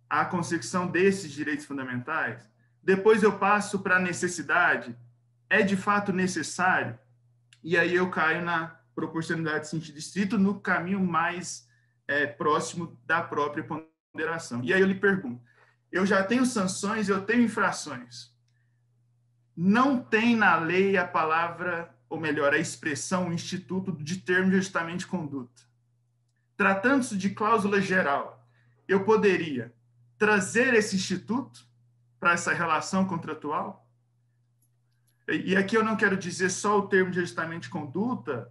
à consecução desses direitos fundamentais. Depois eu passo para a necessidade. É de fato necessário? E aí eu caio na proporcionalidade sentido estrito no caminho mais é, próximo da própria ponderação. E aí eu lhe pergunto: eu já tenho sanções, eu tenho infrações. Não tem na lei a palavra ou melhor, a expressão, o instituto de termo de ajustamento de conduta. Tratando-se de cláusula geral, eu poderia trazer esse instituto para essa relação contratual? E aqui eu não quero dizer só o termo de ajustamento de conduta,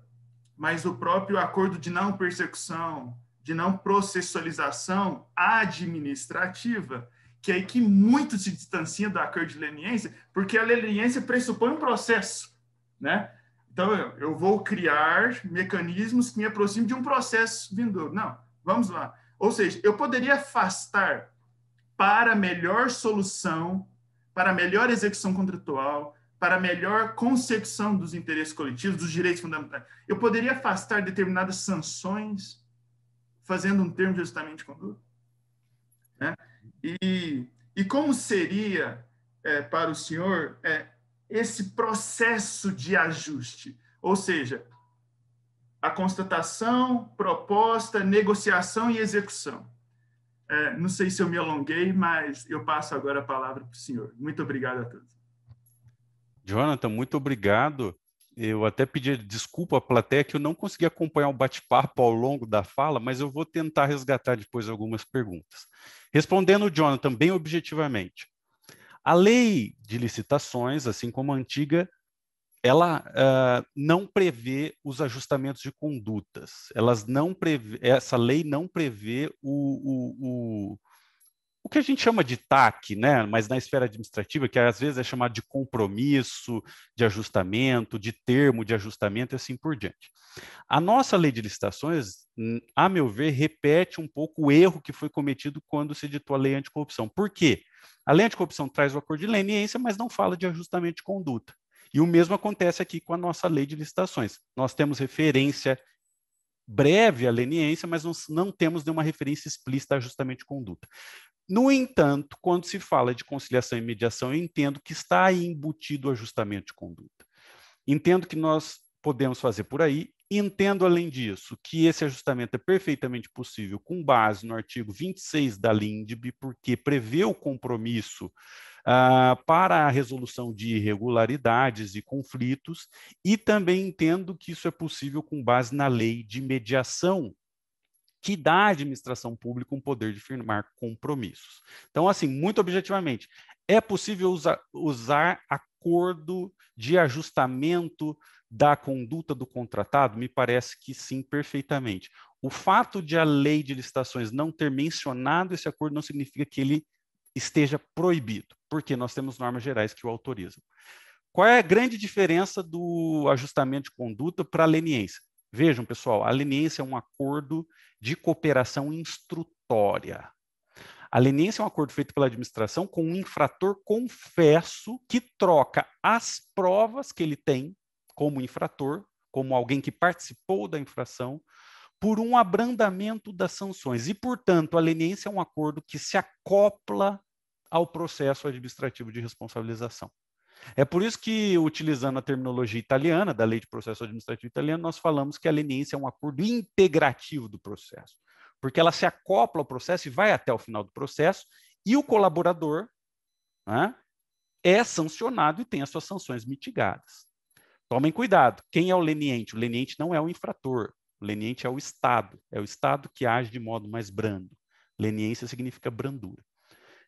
mas o próprio acordo de não persecução, de não processualização administrativa, que é aí que muito se distancia do acordo de leniência, porque a leniência pressupõe um processo, né? Então, eu, eu vou criar mecanismos que me aproximem de um processo vindouro. Não, vamos lá. Ou seja, eu poderia afastar para melhor solução, para melhor execução contratual, para melhor consecução dos interesses coletivos, dos direitos fundamentais. Eu poderia afastar determinadas sanções fazendo um termo de ajustamento de conduta. Né? E, e como seria é, para o senhor é, esse processo de ajuste, ou seja, a constatação, proposta, negociação e execução. É, não sei se eu me alonguei, mas eu passo agora a palavra para o senhor. Muito obrigado a todos. Jonathan, muito obrigado. Eu até pedi desculpa à plateia que eu não consegui acompanhar o bate-papo ao longo da fala, mas eu vou tentar resgatar depois algumas perguntas. Respondendo, Jonathan, bem objetivamente, a lei de licitações, assim como a antiga, ela uh, não prevê os ajustamentos de condutas. Elas não prevê, essa lei não prevê o, o, o, o que a gente chama de TAC, né? mas na esfera administrativa, que às vezes é chamado de compromisso, de ajustamento, de termo de ajustamento e assim por diante. A nossa lei de licitações, a meu ver, repete um pouco o erro que foi cometido quando se editou a lei anticorrupção. Por quê? A lei anticorrupção traz o acordo de leniência, mas não fala de ajustamento de conduta. E o mesmo acontece aqui com a nossa lei de licitações. Nós temos referência breve à leniência, mas não, não temos nenhuma referência explícita a ajustamento de conduta. No entanto, quando se fala de conciliação e mediação, eu entendo que está aí embutido o ajustamento de conduta. Entendo que nós podemos fazer por aí Entendo, além disso, que esse ajustamento é perfeitamente possível com base no artigo 26 da LINDB, porque prevê o compromisso ah, para a resolução de irregularidades e conflitos, e também entendo que isso é possível com base na lei de mediação que dá à administração pública um poder de firmar compromissos. Então, assim, muito objetivamente, é possível usa, usar acordo de ajustamento da conduta do contratado? Me parece que sim, perfeitamente. O fato de a lei de licitações não ter mencionado esse acordo não significa que ele esteja proibido, porque nós temos normas gerais que o autorizam. Qual é a grande diferença do ajustamento de conduta para a leniência? Vejam, pessoal, a leniência é um acordo de cooperação instrutória. A leniência é um acordo feito pela administração com um infrator confesso que troca as provas que ele tem como infrator, como alguém que participou da infração, por um abrandamento das sanções. E, portanto, a leniência é um acordo que se acopla ao processo administrativo de responsabilização. É por isso que, utilizando a terminologia italiana, da lei de processo administrativo italiano, nós falamos que a leniência é um acordo integrativo do processo porque ela se acopla ao processo e vai até o final do processo, e o colaborador né, é sancionado e tem as suas sanções mitigadas. Tomem cuidado, quem é o leniente? O leniente não é o infrator, o leniente é o Estado, é o Estado que age de modo mais brando. Leniência significa brandura.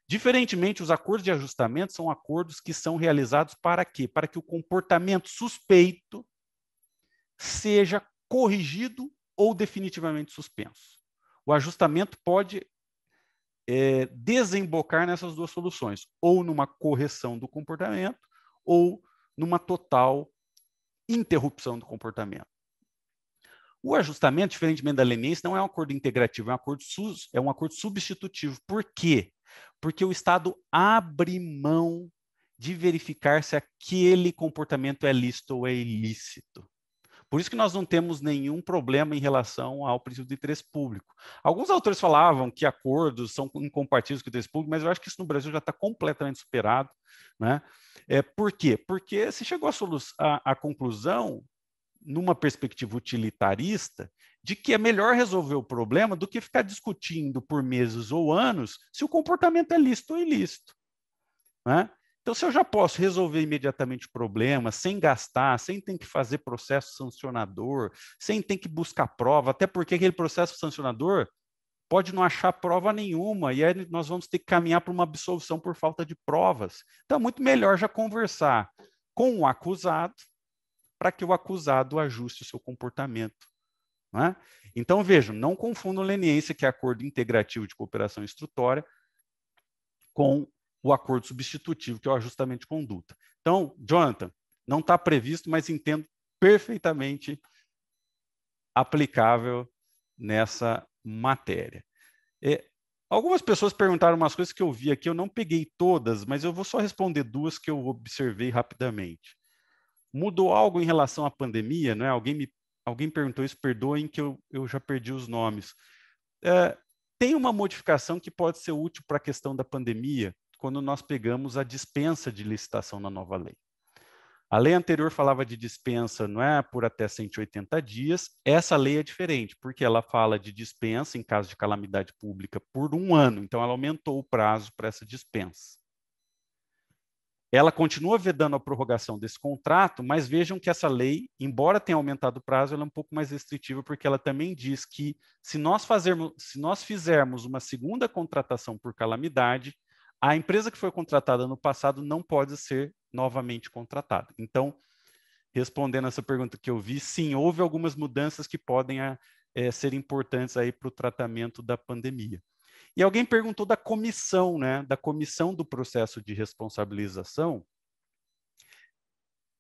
Diferentemente, os acordos de ajustamento são acordos que são realizados para quê? Para que o comportamento suspeito seja corrigido ou definitivamente suspenso o ajustamento pode é, desembocar nessas duas soluções, ou numa correção do comportamento, ou numa total interrupção do comportamento. O ajustamento, diferentemente da leniência, não é um acordo integrativo, é um acordo, é um acordo substitutivo. Por quê? Porque o Estado abre mão de verificar se aquele comportamento é lícito ou é ilícito. Por isso que nós não temos nenhum problema em relação ao princípio do interesse público. Alguns autores falavam que acordos são incompatíveis com o interesse público, mas eu acho que isso no Brasil já está completamente superado. Né? É, por quê? Porque se chegou à conclusão, numa perspectiva utilitarista, de que é melhor resolver o problema do que ficar discutindo por meses ou anos se o comportamento é lícito ou ilícito. Né? Então, se eu já posso resolver imediatamente o problema, sem gastar, sem ter que fazer processo sancionador, sem ter que buscar prova, até porque aquele processo sancionador pode não achar prova nenhuma, e aí nós vamos ter que caminhar para uma absolvição por falta de provas. Então, é muito melhor já conversar com o acusado, para que o acusado ajuste o seu comportamento. É? Então, vejam, não confundam leniência, que é acordo integrativo de cooperação instrutória, com o acordo substitutivo, que é o ajustamento de conduta. Então, Jonathan, não está previsto, mas entendo perfeitamente aplicável nessa matéria. É, algumas pessoas perguntaram umas coisas que eu vi aqui, eu não peguei todas, mas eu vou só responder duas que eu observei rapidamente. Mudou algo em relação à pandemia, não é? Alguém me alguém perguntou isso, perdoem que eu, eu já perdi os nomes. É, tem uma modificação que pode ser útil para a questão da pandemia, quando nós pegamos a dispensa de licitação na nova lei. A lei anterior falava de dispensa, não é, por até 180 dias. Essa lei é diferente, porque ela fala de dispensa em caso de calamidade pública por um ano. Então, ela aumentou o prazo para essa dispensa. Ela continua vedando a prorrogação desse contrato, mas vejam que essa lei, embora tenha aumentado o prazo, ela é um pouco mais restritiva, porque ela também diz que se nós, fazermos, se nós fizermos uma segunda contratação por calamidade, a empresa que foi contratada no passado não pode ser novamente contratada. Então, respondendo essa pergunta que eu vi, sim, houve algumas mudanças que podem é, ser importantes aí para o tratamento da pandemia. E alguém perguntou da comissão, né? Da comissão do processo de responsabilização.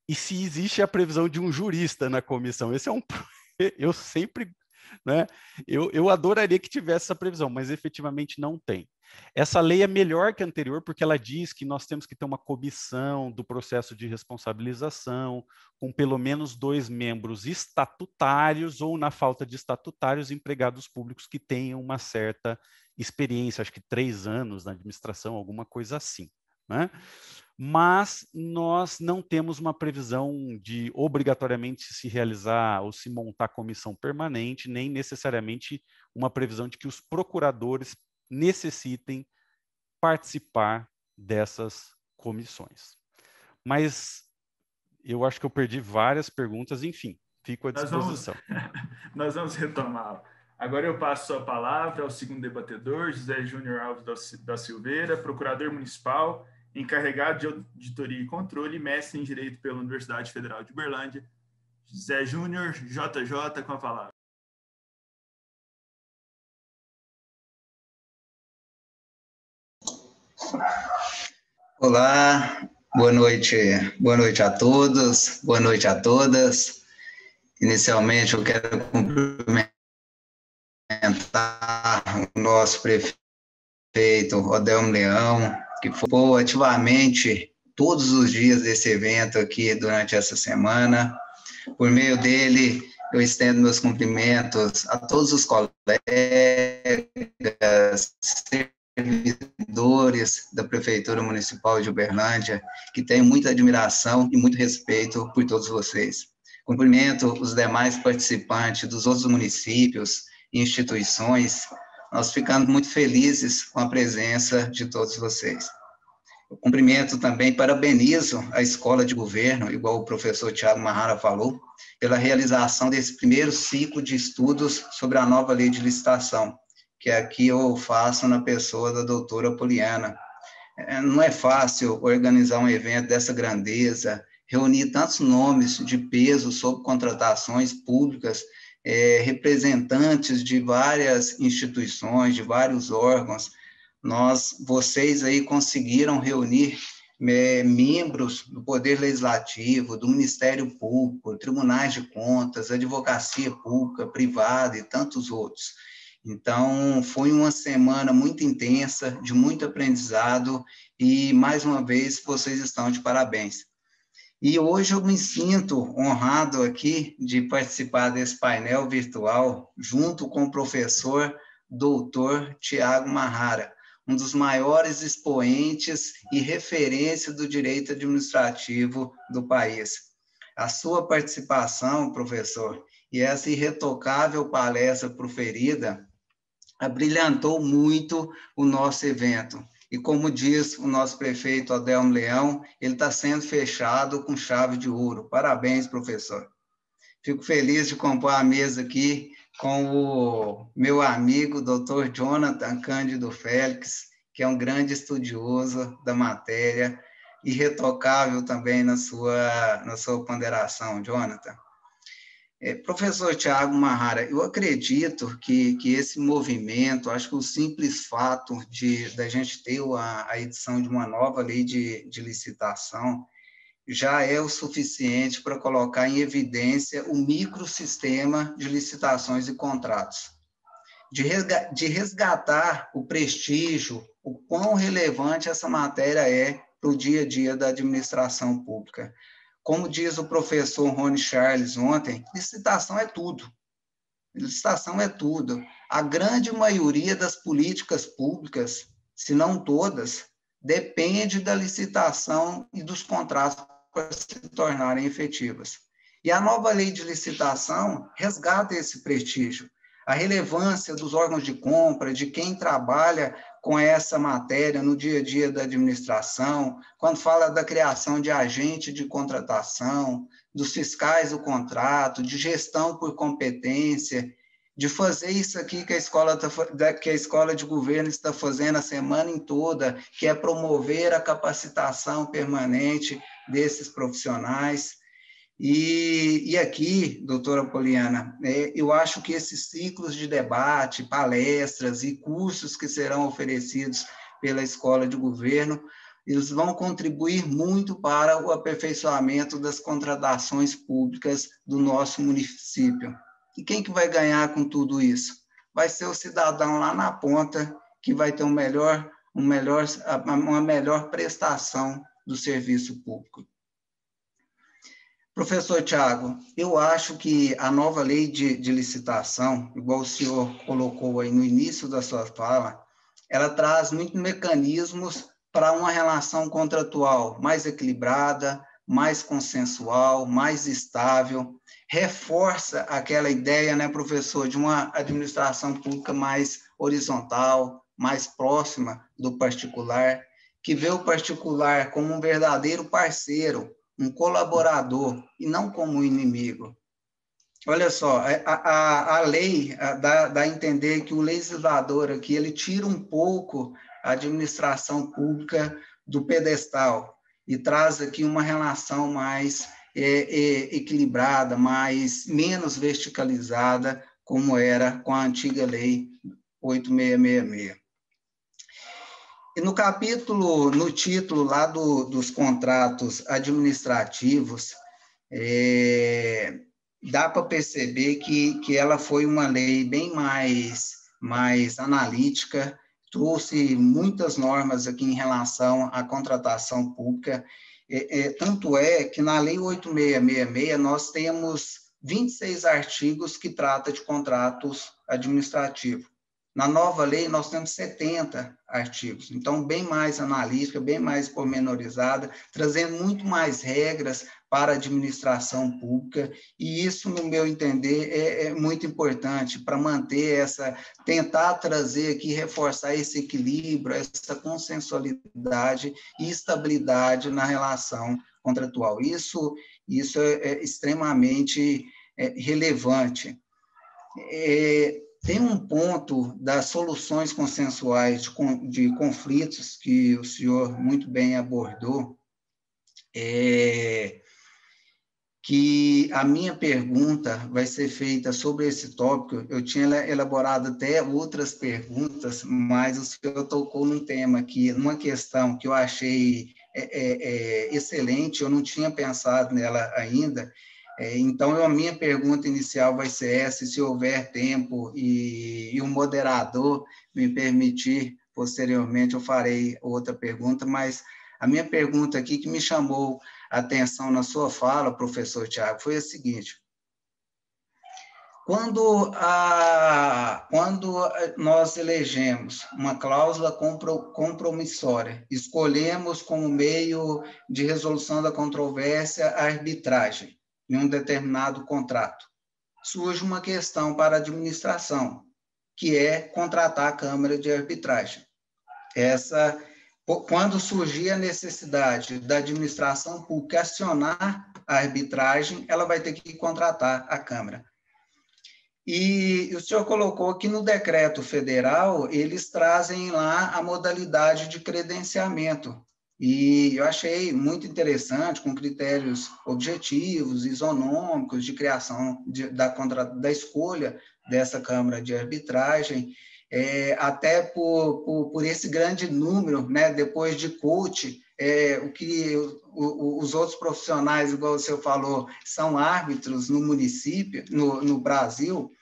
E se existe a previsão de um jurista na comissão? Esse é um eu sempre Né? Eu, eu adoraria que tivesse essa previsão, mas efetivamente não tem. Essa lei é melhor que a anterior porque ela diz que nós temos que ter uma comissão do processo de responsabilização com pelo menos dois membros estatutários ou, na falta de estatutários, empregados públicos que tenham uma certa experiência, acho que três anos na administração, alguma coisa assim. Né? mas nós não temos uma previsão de obrigatoriamente se realizar ou se montar comissão permanente, nem necessariamente uma previsão de que os procuradores necessitem participar dessas comissões. Mas eu acho que eu perdi várias perguntas, enfim, fico à disposição. Nós vamos, vamos retomá-la. Agora eu passo a palavra ao segundo debatedor, José Júnior Alves da Silveira, procurador municipal encarregado de auditoria e controle, mestre em direito pela Universidade Federal de Uberlândia. Zé Júnior, JJ, com a palavra. Olá, boa noite, boa noite a todos, boa noite a todas. Inicialmente, eu quero cumprimentar o nosso prefeito Rodelmo Leão, que for ativamente todos os dias desse evento aqui durante essa semana. Por meio dele, eu estendo meus cumprimentos a todos os colegas, servidores da Prefeitura Municipal de Uberlândia, que tenho muita admiração e muito respeito por todos vocês. Cumprimento os demais participantes dos outros municípios e instituições nós ficamos muito felizes com a presença de todos vocês. Eu cumprimento também, parabenizo a Escola de Governo, igual o professor Tiago Marrara falou, pela realização desse primeiro ciclo de estudos sobre a nova lei de licitação, que aqui eu faço na pessoa da doutora Poliana. É, não é fácil organizar um evento dessa grandeza, reunir tantos nomes de peso sobre contratações públicas é, representantes de várias instituições, de vários órgãos. Nós, vocês aí conseguiram reunir é, membros do Poder Legislativo, do Ministério Público, Tribunais de Contas, Advocacia Pública, Privada e tantos outros. Então, foi uma semana muito intensa, de muito aprendizado, e mais uma vez vocês estão de parabéns. E hoje eu me sinto honrado aqui de participar desse painel virtual junto com o professor doutor Tiago Marrara, um dos maiores expoentes e referência do direito administrativo do país. A sua participação, professor, e essa irretocável palestra proferida abrilhantou muito o nosso evento e como diz o nosso prefeito Adelmo Leão, ele está sendo fechado com chave de ouro. Parabéns, professor. Fico feliz de compor a mesa aqui com o meu amigo, doutor Jonathan Cândido Félix, que é um grande estudioso da matéria, irretocável também na sua, na sua ponderação, Jonathan. É, professor Tiago Marrara, eu acredito que, que esse movimento, acho que o simples fato de da gente ter a, a edição de uma nova lei de, de licitação já é o suficiente para colocar em evidência o microsistema de licitações e contratos, de, resga, de resgatar o prestígio, o quão relevante essa matéria é para o dia a dia da administração pública como diz o professor Rony Charles ontem, licitação é tudo. Licitação é tudo. A grande maioria das políticas públicas, se não todas, depende da licitação e dos contratos para se tornarem efetivas. E a nova lei de licitação resgata esse prestígio, a relevância dos órgãos de compra, de quem trabalha com essa matéria no dia a dia da administração, quando fala da criação de agente de contratação, dos fiscais do contrato, de gestão por competência, de fazer isso aqui que a escola, tá, que a escola de governo está fazendo a semana em toda, que é promover a capacitação permanente desses profissionais. E, e aqui, doutora Poliana, é, eu acho que esses ciclos de debate, palestras e cursos que serão oferecidos pela Escola de Governo, eles vão contribuir muito para o aperfeiçoamento das contratações públicas do nosso município. E quem que vai ganhar com tudo isso? Vai ser o cidadão lá na ponta que vai ter um melhor, um melhor, uma melhor prestação do serviço público. Professor Tiago, eu acho que a nova lei de, de, licitação, igual o senhor colocou aí no início da sua fala, ela traz muitos mecanismos para uma relação contratual mais equilibrada, mais consensual, mais estável, reforça aquela ideia, né, professor, de uma administração pública mais horizontal, mais próxima do particular, que vê o particular como um verdadeiro parceiro um colaborador e não como um inimigo. Olha só, é, a, a, a lei dá, dá a entender que o legislador aqui ele tira um pouco a administração pública do pedestal e traz aqui uma relação mais é, é, equilibrada, mais menos verticalizada, como era com a antiga lei 8666. E no capítulo, no título lá do, dos contratos administrativos, é, dá para perceber que, que ela foi uma lei bem mais, mais analítica, trouxe muitas normas aqui em relação à contratação pública. É, é, tanto é que na Lei 8666 nós temos 26 artigos que trata de contratos administrativos. Na nova lei, nós temos 70 artigos, então, bem mais analítica, bem mais pormenorizada, trazendo muito mais regras para a administração pública, e isso, no meu entender, é, é muito importante para manter essa, tentar trazer aqui, reforçar esse equilíbrio, essa consensualidade e estabilidade na relação contratual. Isso, isso é, é extremamente é, relevante. É, tem um ponto das soluções consensuais de, de conflitos que o senhor muito bem abordou, é, que a minha pergunta vai ser feita sobre esse tópico. Eu tinha elaborado até outras perguntas, mas o senhor tocou num tema aqui, numa questão que eu achei é, é, é, excelente, eu não tinha pensado nela ainda, é, então, a minha pergunta inicial vai ser essa, se houver tempo e, e o moderador me permitir, posteriormente eu farei outra pergunta, mas a minha pergunta aqui que me chamou a atenção na sua fala, professor Tiago, foi a seguinte, quando, a, quando nós elegemos uma cláusula compromissória, escolhemos como meio de resolução da controvérsia a arbitragem, em um determinado contrato, surge uma questão para a administração, que é contratar a Câmara de Arbitragem. Essa, quando surgir a necessidade da administração pública acionar a arbitragem, ela vai ter que contratar a Câmara. E o senhor colocou que no decreto federal eles trazem lá a modalidade de credenciamento e eu achei muito interessante, com critérios objetivos, isonômicos, de criação de, da, contra, da escolha dessa Câmara de Arbitragem, é, até por, por, por, esse grande número, né, depois de coach, é, o que o, o, os outros profissionais, igual o senhor falou, são árbitros no município, no, no Brasil,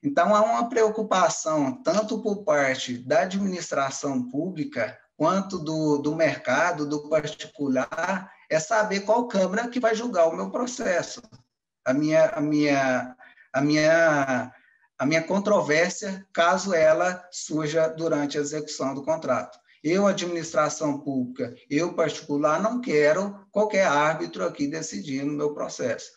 então, há uma preocupação, tanto por parte da administração pública, quanto do, do mercado, do particular, é saber qual câmara que vai julgar o meu processo, a minha, a minha, a minha, a minha controvérsia, caso ela surja durante a execução do contrato. Eu, administração pública, eu, particular, não quero qualquer árbitro aqui decidindo o meu processo.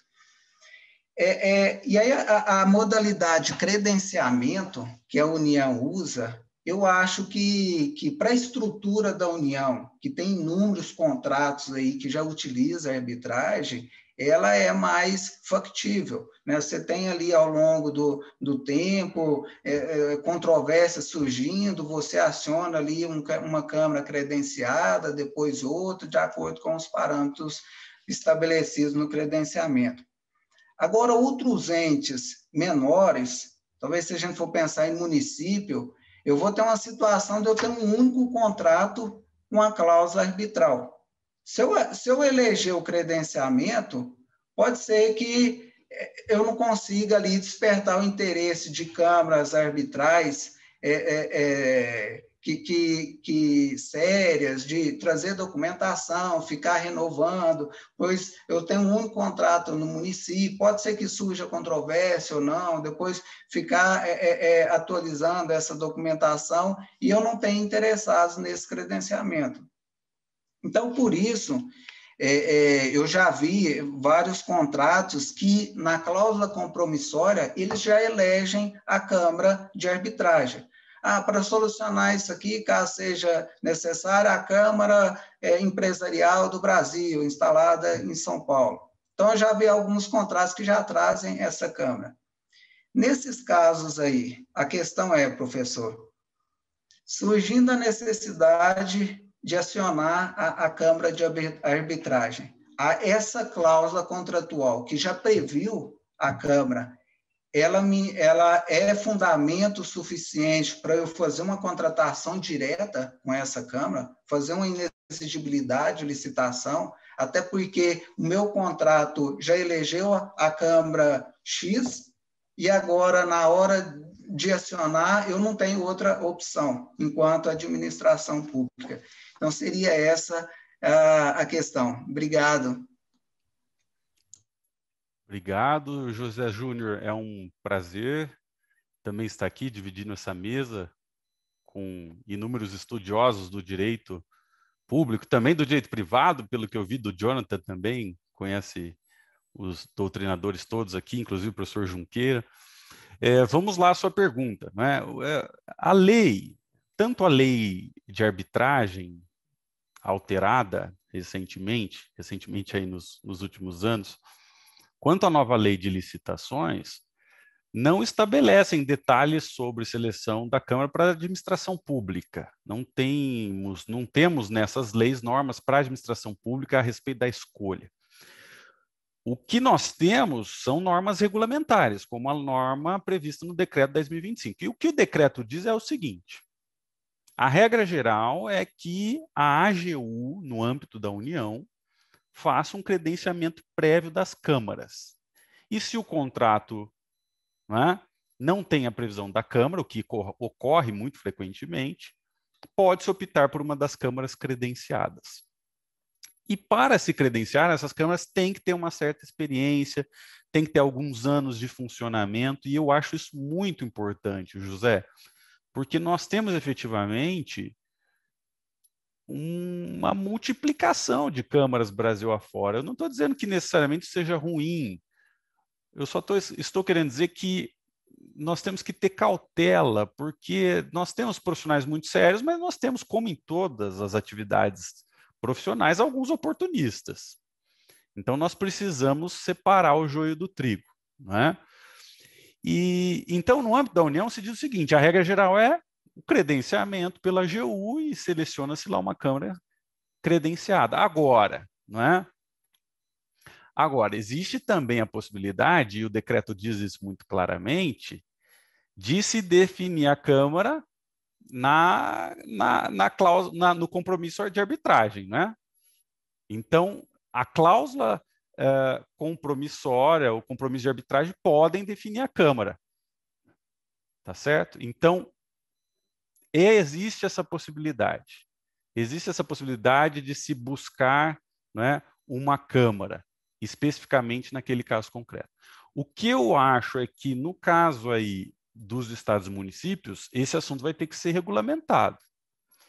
É, é, e aí a, a modalidade credenciamento que a União usa eu acho que, que para a estrutura da União, que tem inúmeros contratos aí que já utiliza a arbitragem, ela é mais factível. Né? Você tem ali ao longo do, do tempo é, é, controvérsias surgindo, você aciona ali um, uma Câmara credenciada, depois outra, de acordo com os parâmetros estabelecidos no credenciamento. Agora, outros entes menores, talvez se a gente for pensar em município, eu vou ter uma situação de eu ter um único contrato com a cláusula arbitral. Se eu, se eu eleger o credenciamento, pode ser que é, eu não consiga ali despertar o interesse de câmaras arbitrais é, é, é, que, que, que, sérias de trazer documentação, ficar renovando, pois eu tenho um contrato no município, pode ser que surja controvérsia ou não, depois ficar é, é, é, atualizando essa documentação e eu não tenho interessados nesse credenciamento. Então, por isso, é, é, eu já vi vários contratos que, na cláusula compromissória, eles já elegem a Câmara de Arbitragem ah, para solucionar isso aqui, caso seja necessária, a Câmara é, Empresarial do Brasil, instalada em São Paulo. Então, eu já vi alguns contratos que já trazem essa Câmara. Nesses casos aí, a questão é, professor, surgindo a necessidade de acionar a, a Câmara de Arbitragem, a essa cláusula contratual que já previu a Câmara ela, me, ela é fundamento suficiente para eu fazer uma contratação direta com essa Câmara, fazer uma inexigibilidade, licitação, até porque o meu contrato já elegeu a Câmara X e agora, na hora de acionar, eu não tenho outra opção enquanto administração pública. Então, seria essa ah, a questão. Obrigado. Obrigado, José Júnior. É um prazer também estar aqui dividindo essa mesa com inúmeros estudiosos do direito público, também do direito privado, pelo que eu vi do Jonathan também, conhece os doutrinadores todos aqui, inclusive o professor Junqueira. É, vamos lá à sua pergunta. Né? É, a lei, tanto a lei de arbitragem alterada recentemente, recentemente aí nos, nos últimos anos, quanto à nova lei de licitações, não estabelecem detalhes sobre seleção da Câmara para a administração pública. Não temos, não temos nessas leis normas para a administração pública a respeito da escolha. O que nós temos são normas regulamentares, como a norma prevista no decreto 2025. E o que o decreto diz é o seguinte: a regra geral é que a AGU, no âmbito da União, faça um credenciamento prévio das câmaras. E se o contrato né, não tem a previsão da Câmara, o que ocorre muito frequentemente, pode-se optar por uma das câmaras credenciadas. E para se credenciar, essas câmaras têm que ter uma certa experiência, têm que ter alguns anos de funcionamento, e eu acho isso muito importante, José, porque nós temos efetivamente uma multiplicação de câmaras Brasil afora. Eu não estou dizendo que necessariamente seja ruim, eu só tô, estou querendo dizer que nós temos que ter cautela, porque nós temos profissionais muito sérios, mas nós temos, como em todas as atividades profissionais, alguns oportunistas. Então, nós precisamos separar o joio do trigo. Né? E então, no âmbito da União, se diz o seguinte: a regra geral é o credenciamento pela AGU e seleciona-se lá uma câmara credenciada. Agora, não é? Agora, existe também a possibilidade, e o decreto diz isso muito claramente, de se definir a Câmara na, na, na cláusula, na, no compromisso de arbitragem. Né? Então, a cláusula uh, compromissória, o compromisso de arbitragem, podem definir a Câmara. Tá certo? Então, e existe essa possibilidade. Existe essa possibilidade de se buscar né, uma Câmara, especificamente naquele caso concreto. O que eu acho é que, no caso aí dos estados e municípios, esse assunto vai ter que ser regulamentado.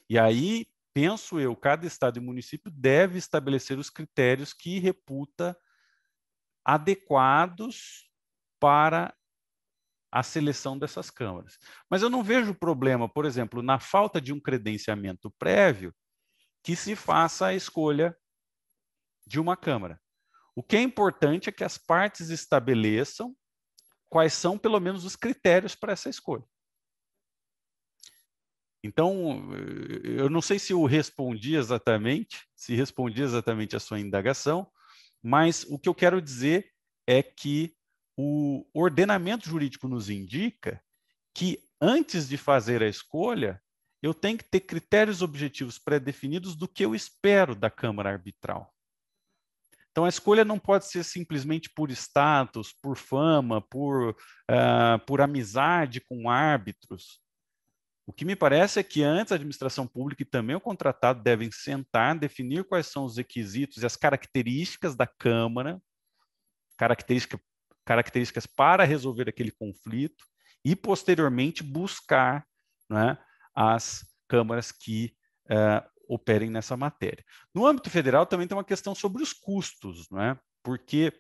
E aí, penso eu, cada estado e município deve estabelecer os critérios que reputa adequados para a seleção dessas câmaras. Mas eu não vejo problema, por exemplo, na falta de um credenciamento prévio, que se faça a escolha de uma câmara. O que é importante é que as partes estabeleçam quais são, pelo menos, os critérios para essa escolha. Então, eu não sei se eu respondi exatamente, se respondi exatamente a sua indagação, mas o que eu quero dizer é que o ordenamento jurídico nos indica que antes de fazer a escolha, eu tenho que ter critérios objetivos pré-definidos do que eu espero da Câmara Arbitral. Então, a escolha não pode ser simplesmente por status, por fama, por, uh, por amizade com árbitros. O que me parece é que antes a administração pública e também o contratado devem sentar, definir quais são os requisitos e as características da Câmara, característica características para resolver aquele conflito e, posteriormente, buscar né, as câmaras que uh, operem nessa matéria. No âmbito federal, também tem uma questão sobre os custos, né, porque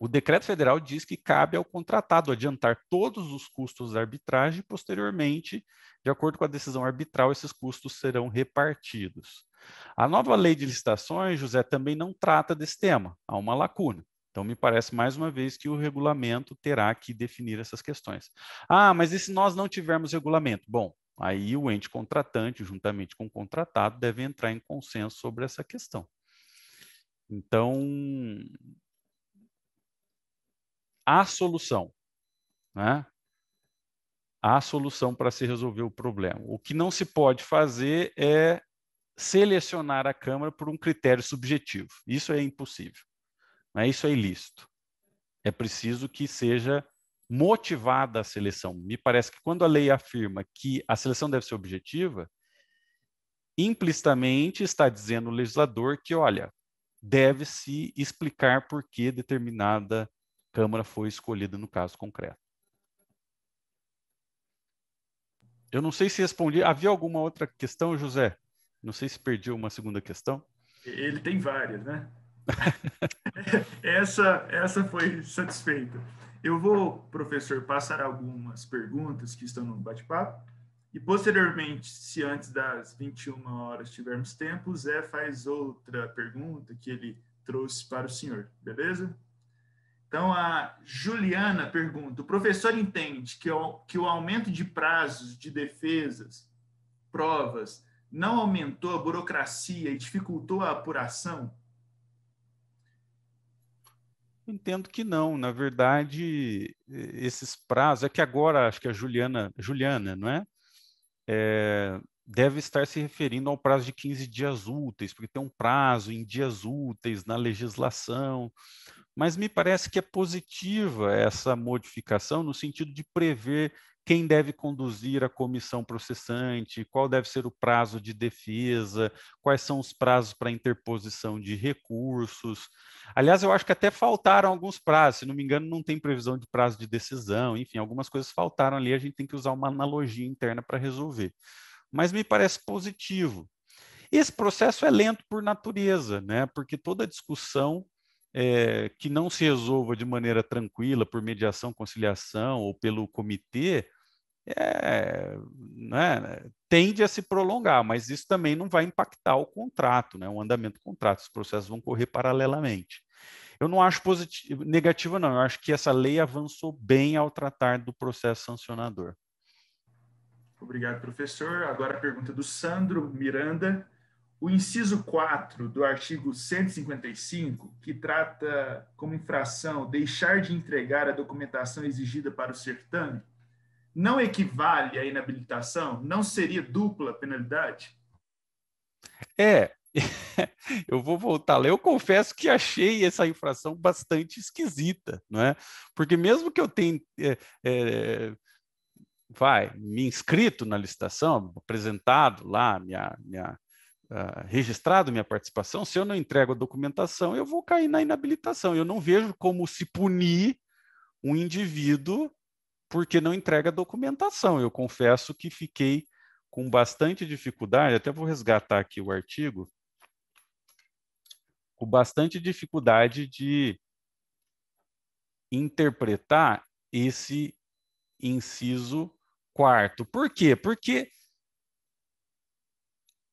o decreto federal diz que cabe ao contratado adiantar todos os custos da arbitragem e, posteriormente, de acordo com a decisão arbitral, esses custos serão repartidos. A nova lei de licitações, José, também não trata desse tema, há uma lacuna. Então, me parece mais uma vez que o regulamento terá que definir essas questões. Ah, mas e se nós não tivermos regulamento? Bom, aí o ente contratante, juntamente com o contratado, deve entrar em consenso sobre essa questão. Então, a solução, né? A solução para se resolver o problema. O que não se pode fazer é selecionar a Câmara por um critério subjetivo. Isso é impossível. Né? Isso é ilícito. É preciso que seja motivada a seleção. Me parece que quando a lei afirma que a seleção deve ser objetiva, implicitamente está dizendo o legislador que, olha, deve-se explicar por que determinada Câmara foi escolhida no caso concreto. Eu não sei se respondi. Havia alguma outra questão, José? Não sei se perdi uma segunda questão. Ele tem várias, né? essa, essa foi satisfeita. Eu vou, professor, passar algumas perguntas que estão no bate-papo. E posteriormente, se antes das 21 horas tivermos tempo, o Zé faz outra pergunta que ele trouxe para o senhor, beleza? Então, a Juliana pergunta: o professor entende que o, que o aumento de prazos de defesas, provas, não aumentou a burocracia e dificultou a apuração? Entendo que não. Na verdade, esses prazos é que agora acho que a Juliana, Juliana, não é? é deve estar se referindo ao prazo de 15 dias úteis, porque tem um prazo em dias úteis na legislação. Mas me parece que é positiva essa modificação no sentido de prever quem deve conduzir a comissão processante, qual deve ser o prazo de defesa, quais são os prazos para interposição de recursos. Aliás, eu acho que até faltaram alguns prazos, se não me engano, não tem previsão de prazo de decisão, enfim, algumas coisas faltaram ali, a gente tem que usar uma analogia interna para resolver. Mas me parece positivo. Esse processo é lento por natureza, né? porque toda discussão é, que não se resolva de maneira tranquila por mediação, conciliação ou pelo comitê, é, né, tende a se prolongar, mas isso também não vai impactar o contrato, né, o andamento do contrato, os processos vão correr paralelamente. Eu não acho positivo, negativa, não, eu acho que essa lei avançou bem ao tratar do processo sancionador. Obrigado, professor. Agora a pergunta do Sandro Miranda. O inciso 4 do artigo 155, que trata como infração deixar de entregar a documentação exigida para o certame, não equivale à inabilitação? Não seria dupla penalidade? É, eu vou voltar lá. Eu confesso que achei essa infração bastante esquisita, não é? Porque mesmo que eu tenha é, é, vai me inscrito na licitação, apresentado lá minha, minha uh, registrado minha participação, se eu não entrego a documentação, eu vou cair na inabilitação. Eu não vejo como se punir um indivíduo porque não entrega documentação. Eu confesso que fiquei com bastante dificuldade, até vou resgatar aqui o artigo, com bastante dificuldade de interpretar esse inciso quarto. Por quê? Porque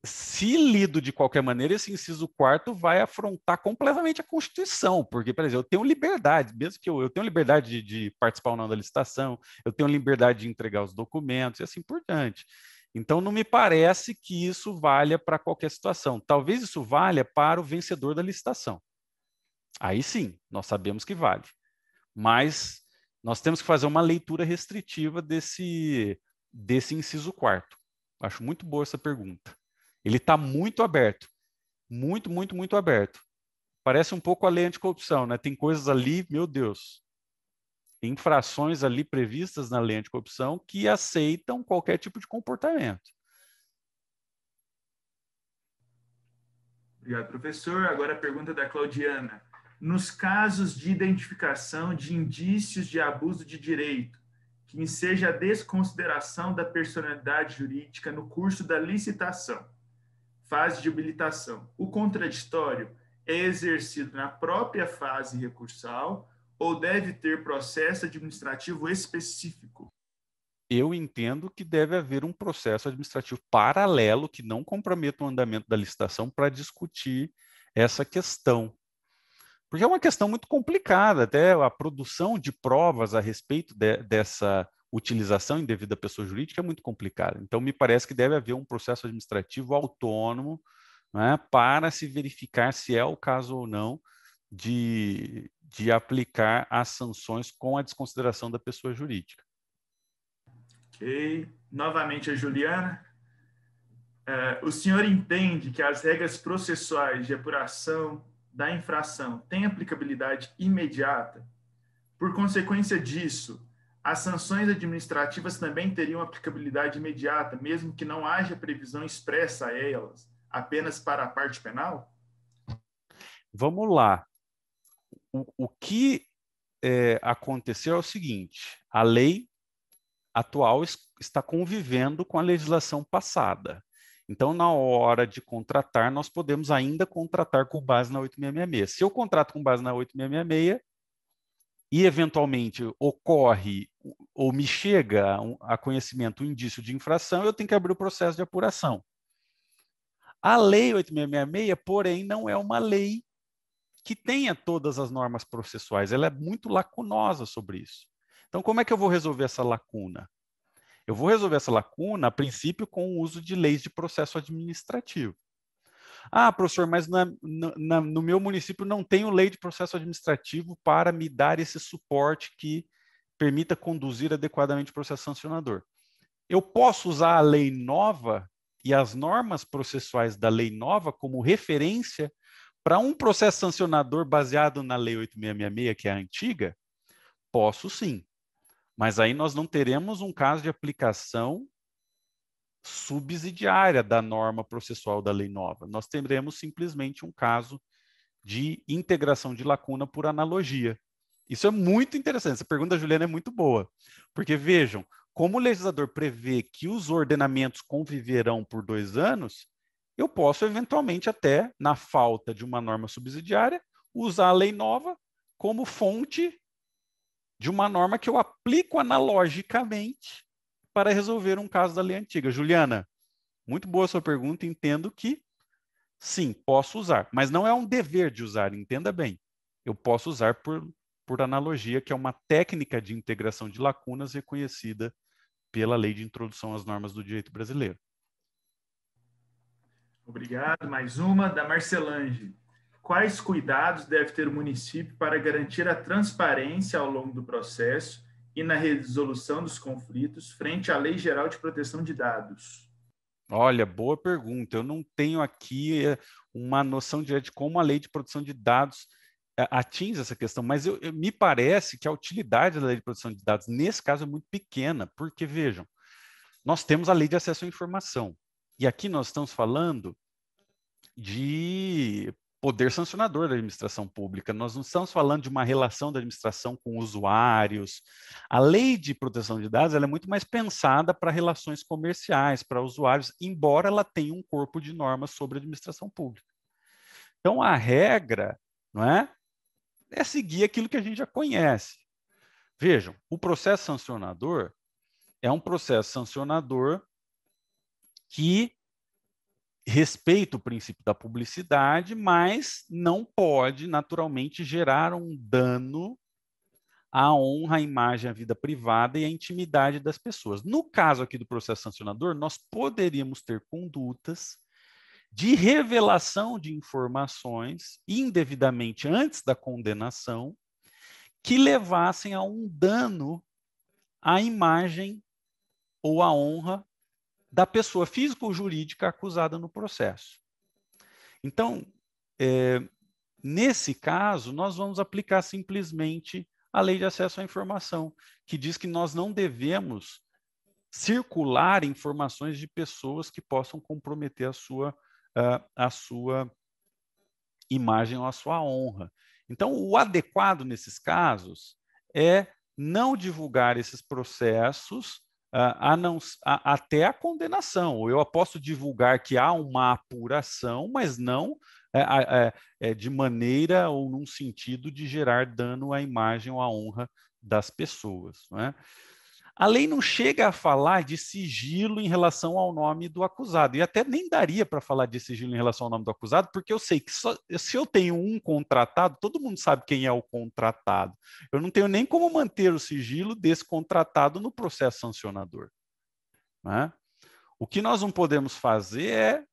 se lido de qualquer maneira, esse inciso quarto vai afrontar completamente a Constituição, porque, por exemplo, eu tenho liberdade, mesmo que eu, eu tenho liberdade de, de participar ou não da licitação, eu tenho liberdade de entregar os documentos e assim por diante. Então, não me parece que isso valha para qualquer situação. Talvez isso valha para o vencedor da licitação. Aí sim, nós sabemos que vale. Mas nós temos que fazer uma leitura restritiva desse, desse inciso quarto. Acho muito boa essa pergunta. Ele está muito aberto. Muito, muito, muito aberto. Parece um pouco a lei anticorrupção, né? Tem coisas ali, meu Deus, infrações ali previstas na lei anticorrupção que aceitam qualquer tipo de comportamento. Obrigado, professor. Agora a pergunta da Claudiana. Nos casos de identificação de indícios de abuso de direito, que enseja a desconsideração da personalidade jurídica no curso da licitação, fase de habilitação. O contraditório é exercido na própria fase recursal ou deve ter processo administrativo específico? Eu entendo que deve haver um processo administrativo paralelo que não comprometa o andamento da licitação para discutir essa questão. Porque é uma questão muito complicada, até a produção de provas a respeito de, dessa utilização indevida da pessoa jurídica é muito complicada. Então, me parece que deve haver um processo administrativo autônomo né, para se verificar se é o caso ou não de, de aplicar as sanções com a desconsideração da pessoa jurídica. Ok. Novamente a Juliana. É, o senhor entende que as regras processuais de apuração da infração têm aplicabilidade imediata? Por consequência disso, as sanções administrativas também teriam aplicabilidade imediata, mesmo que não haja previsão expressa a elas, apenas para a parte penal? Vamos lá. O, o que é, aconteceu é o seguinte: a lei atual está convivendo com a legislação passada. Então, na hora de contratar, nós podemos ainda contratar com base na 8666. Se eu contrato com base na 8666, e eventualmente ocorre ou me chega a conhecimento um indício de infração, eu tenho que abrir o processo de apuração. A lei 8666, porém, não é uma lei que tenha todas as normas processuais, ela é muito lacunosa sobre isso. Então, como é que eu vou resolver essa lacuna? Eu vou resolver essa lacuna, a princípio, com o uso de leis de processo administrativo. Ah, professor, mas na, na, no meu município não tenho lei de processo administrativo para me dar esse suporte que permita conduzir adequadamente o processo sancionador. Eu posso usar a lei nova e as normas processuais da lei nova como referência para um processo sancionador baseado na lei 8666, que é a antiga? Posso sim. Mas aí nós não teremos um caso de aplicação subsidiária da norma processual da lei nova. Nós teremos simplesmente um caso de integração de lacuna por analogia. Isso é muito interessante. Essa pergunta da Juliana é muito boa, porque vejam, como o legislador prevê que os ordenamentos conviverão por dois anos, eu posso eventualmente até, na falta de uma norma subsidiária, usar a lei nova como fonte de uma norma que eu aplico analogicamente para resolver um caso da lei antiga. Juliana, muito boa sua pergunta, entendo que sim, posso usar, mas não é um dever de usar, entenda bem. Eu posso usar por, por analogia, que é uma técnica de integração de lacunas reconhecida pela lei de introdução às normas do direito brasileiro. Obrigado. Mais uma da Marcelange. Quais cuidados deve ter o município para garantir a transparência ao longo do processo e na resolução dos conflitos frente à Lei Geral de Proteção de Dados? Olha, boa pergunta. Eu não tenho aqui eh, uma noção direta de como a Lei de Proteção de Dados eh, atinge essa questão, mas eu, eu, me parece que a utilidade da Lei de Proteção de Dados nesse caso é muito pequena, porque vejam, nós temos a Lei de Acesso à Informação e aqui nós estamos falando de poder sancionador da administração pública. Nós não estamos falando de uma relação da administração com usuários. A lei de proteção de dados é muito mais pensada para relações comerciais, para usuários, embora ela tenha um corpo de normas sobre a administração pública. Então, a regra não é, é seguir aquilo que a gente já conhece. Vejam, o processo sancionador é um processo sancionador que respeita o princípio da publicidade, mas não pode, naturalmente, gerar um dano à honra, à imagem, à vida privada e à intimidade das pessoas. No caso aqui do processo sancionador, nós poderíamos ter condutas de revelação de informações indevidamente antes da condenação que levassem a um dano à imagem ou à honra da pessoa física ou jurídica acusada no processo. Então, é, nesse caso, nós vamos aplicar simplesmente a lei de acesso à informação, que diz que nós não devemos circular informações de pessoas que possam comprometer a sua, a sua imagem ou a sua honra. Então, o adequado nesses casos é não divulgar esses processos a não, a, até a condenação. Eu posso divulgar que há uma apuração, mas não é, é, é, de maneira ou num sentido de gerar dano à imagem ou à honra das pessoas. Não é? A lei não chega a falar de sigilo em relação ao nome do acusado, e até nem daria para falar de sigilo em relação ao nome do acusado, porque eu sei que só, se eu tenho um contratado, todo mundo sabe quem é o contratado. Eu não tenho nem como manter o sigilo desse contratado no processo sancionador. Né? O que nós não podemos fazer é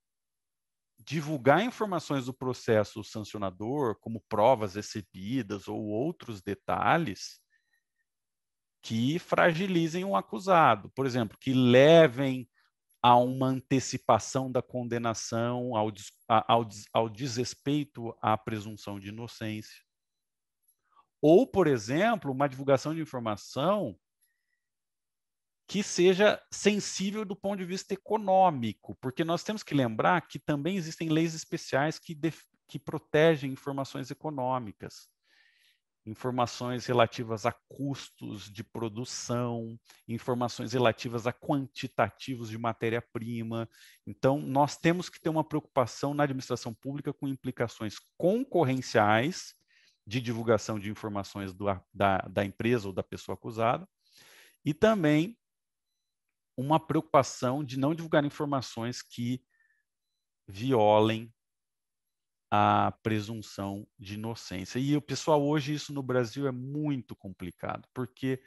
divulgar informações do processo sancionador, como provas recebidas ou outros detalhes, que fragilizem um acusado, por exemplo, que levem a uma antecipação da condenação, ao, des, ao, ao desrespeito à presunção de inocência. Ou, por exemplo, uma divulgação de informação que seja sensível do ponto de vista econômico, porque nós temos que lembrar que também existem leis especiais que, que protegem informações econômicas informações relativas a custos de produção, informações relativas a quantitativos de matéria-prima. Então, nós temos que ter uma preocupação na administração pública com implicações concorrenciais de divulgação de informações do, da, da empresa ou da pessoa acusada, e também uma preocupação de não divulgar informações que violem a presunção de inocência. E o pessoal hoje isso no Brasil é muito complicado, porque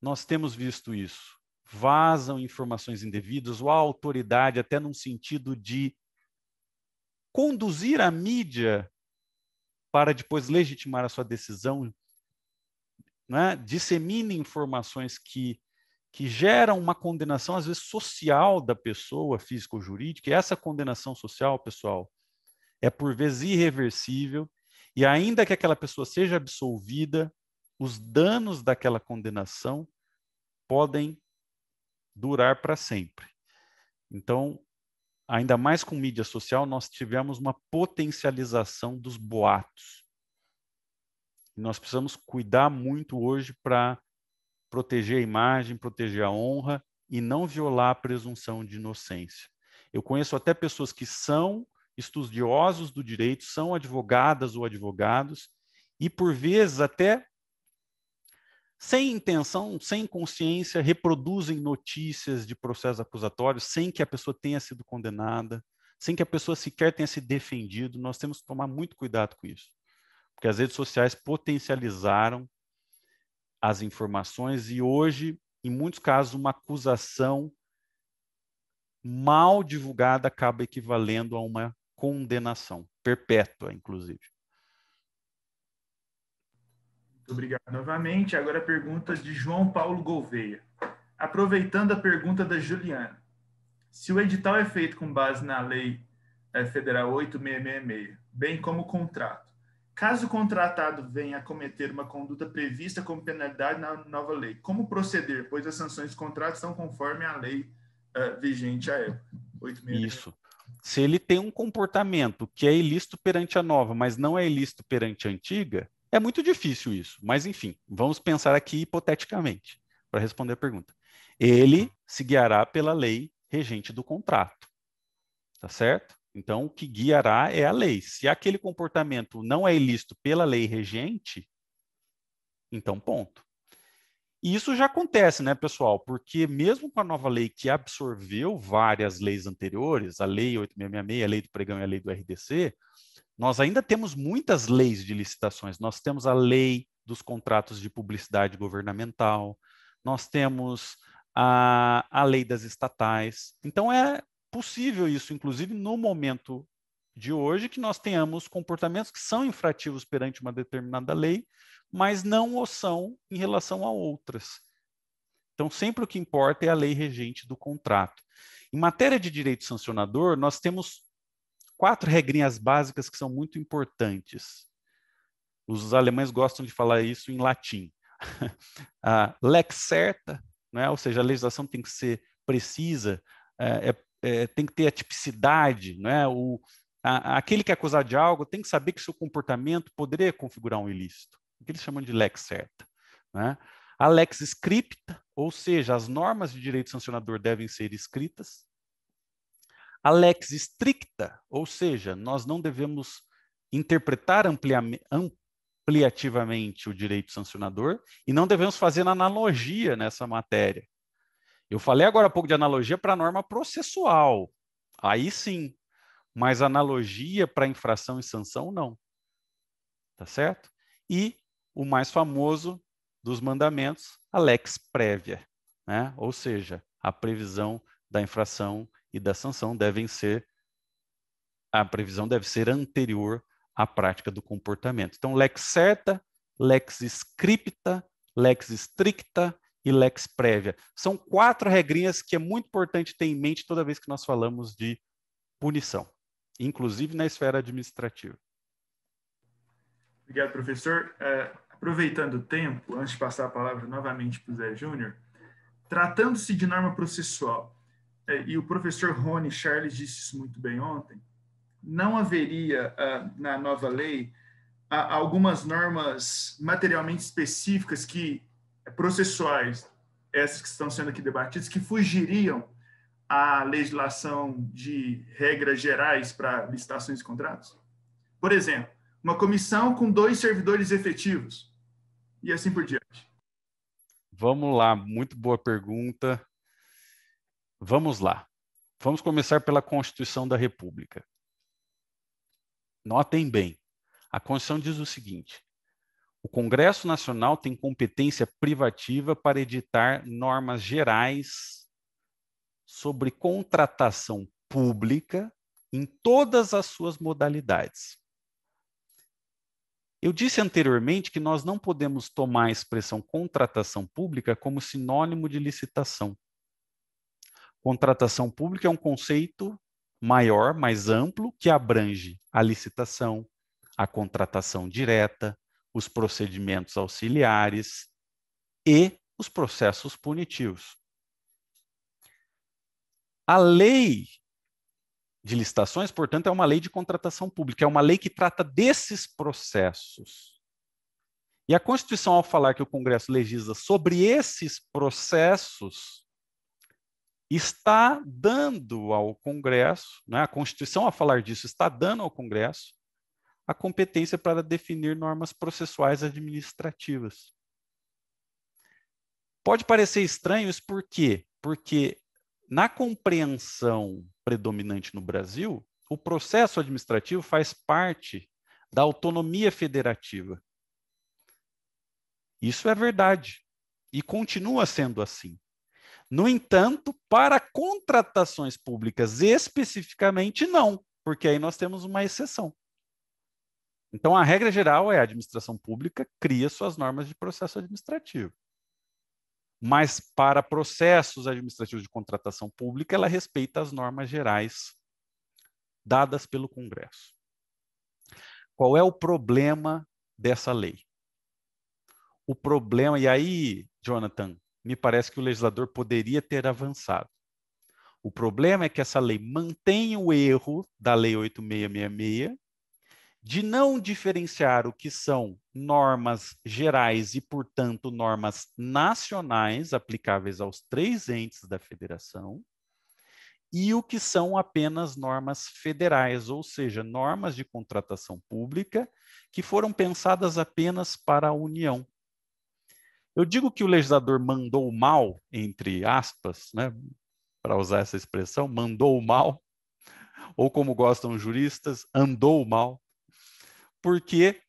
nós temos visto isso. Vazam informações indevidas ou a autoridade até num sentido de conduzir a mídia para depois legitimar a sua decisão, né? dissemina informações que, que geram uma condenação, às vezes, social da pessoa física ou jurídica e essa condenação social, pessoal, é por vezes irreversível, e ainda que aquela pessoa seja absolvida, os danos daquela condenação podem durar para sempre. Então, ainda mais com mídia social, nós tivemos uma potencialização dos boatos. E nós precisamos cuidar muito hoje para proteger a imagem, proteger a honra e não violar a presunção de inocência. Eu conheço até pessoas que são estudiosos do direito, são advogadas ou advogados, e por vezes até sem intenção, sem consciência, reproduzem notícias de processos acusatórios sem que a pessoa tenha sido condenada, sem que a pessoa sequer tenha se defendido. Nós temos que tomar muito cuidado com isso, porque as redes sociais potencializaram as informações e hoje, em muitos casos, uma acusação mal divulgada acaba equivalendo a uma condenação, perpétua, inclusive. Muito obrigado novamente. Agora a pergunta de João Paulo Gouveia. Aproveitando a pergunta da Juliana, se o edital é feito com base na Lei é, Federal 8666, bem como o contrato, caso o contratado venha a cometer uma conduta prevista como penalidade na nova lei, como proceder, pois as sanções do contrato são conforme a lei uh, vigente à época? Isso se ele tem um comportamento que é ilícito perante a nova, mas não é ilícito perante a antiga, é muito difícil isso. Mas, enfim, vamos pensar aqui hipoteticamente para responder a pergunta. Ele se guiará pela lei regente do contrato. Tá certo? Então, o que guiará é a lei. Se aquele comportamento não é ilícito pela lei regente, então ponto. E isso já acontece, né, pessoal? Porque mesmo com a nova lei que absorveu várias leis anteriores, a lei 8666, a lei do pregão e a lei do RDC, nós ainda temos muitas leis de licitações. Nós temos a lei dos contratos de publicidade governamental, nós temos a, a lei das estatais. Então é possível isso, inclusive no momento de hoje que nós tenhamos comportamentos que são infrativos perante uma determinada lei, mas não o são em relação a outras. Então, sempre o que importa é a lei regente do contrato. Em matéria de direito sancionador, nós temos quatro regrinhas básicas que são muito importantes. Os alemães gostam de falar isso em latim. a lex certa, né? ou seja, a legislação tem que ser precisa, é, é, é tem que ter a tipicidade, né? o, aquele que é acusado de algo tem que saber que seu comportamento poderia configurar um ilícito, o que eles chamam de lex certa. Né? A lex scripta, ou seja, as normas de direito sancionador devem ser escritas. A lex stricta, ou seja, nós não devemos interpretar ampliativamente o direito sancionador e não devemos fazer analogia nessa matéria. Eu falei agora há pouco de analogia para a norma processual. Aí sim, mas analogia para infração e sanção, não. Tá certo? E o mais famoso dos mandamentos, a lex prévia, né? ou seja, a previsão da infração e da sanção devem ser, a previsão deve ser anterior à prática do comportamento. Então, lex certa, lex scripta, lex stricta e lex prévia. São quatro regrinhas que é muito importante ter em mente toda vez que nós falamos de punição inclusive na esfera administrativa. Obrigado, professor. Uh, aproveitando o tempo, antes de passar a palavra novamente para o Zé Júnior, tratando-se de norma processual, é, e o professor Rony Charles disse isso muito bem ontem, não haveria é, na nova lei algumas normas materialmente específicas que processuais, essas que estão sendo aqui debatidas, que fugiriam a legislação de regras gerais para licitações e contratos? Por exemplo, uma comissão com dois servidores efetivos e assim por diante. Vamos lá, muito boa pergunta. Vamos lá. Vamos começar pela Constituição da República. Notem bem, a Constituição diz o seguinte: o Congresso Nacional tem competência privativa para editar normas gerais sobre contratação pública em todas as suas modalidades. Eu disse anteriormente que nós não podemos tomar a expressão contratação pública como sinônimo de licitação. Contratação pública é um conceito maior, mais amplo, que abrange a licitação, a contratação direta, os procedimentos auxiliares e os processos punitivos. A lei de licitações, portanto, é uma lei de contratação pública, é uma lei que trata desses processos. E a Constituição, ao falar que o Congresso legisla sobre esses processos, está dando ao Congresso, né, a Constituição, ao falar disso, está dando ao Congresso a competência para definir normas processuais administrativas. Pode parecer estranho isso por quê? Porque na compreensão predominante no Brasil, o processo administrativo faz parte da autonomia federativa. Isso é verdade e continua sendo assim. No entanto, para contratações públicas especificamente, não, porque aí nós temos uma exceção. Então, a regra geral é a administração pública cria suas normas de processo administrativo mas para processos administrativos de contratação pública, ela respeita as normas gerais dadas pelo Congresso. Qual é o problema dessa lei? O problema, e aí, Jonathan, me parece que o legislador poderia ter avançado. O problema é que essa lei mantém o erro da Lei 8666 de não diferenciar o que são normas gerais e, portanto, normas nacionais aplicáveis aos três entes da federação e o que são apenas normas federais, ou seja, normas de contratação pública que foram pensadas apenas para a União. Eu digo que o legislador mandou mal, entre aspas, né, para usar essa expressão, mandou mal, ou como gostam os juristas, andou mal, porque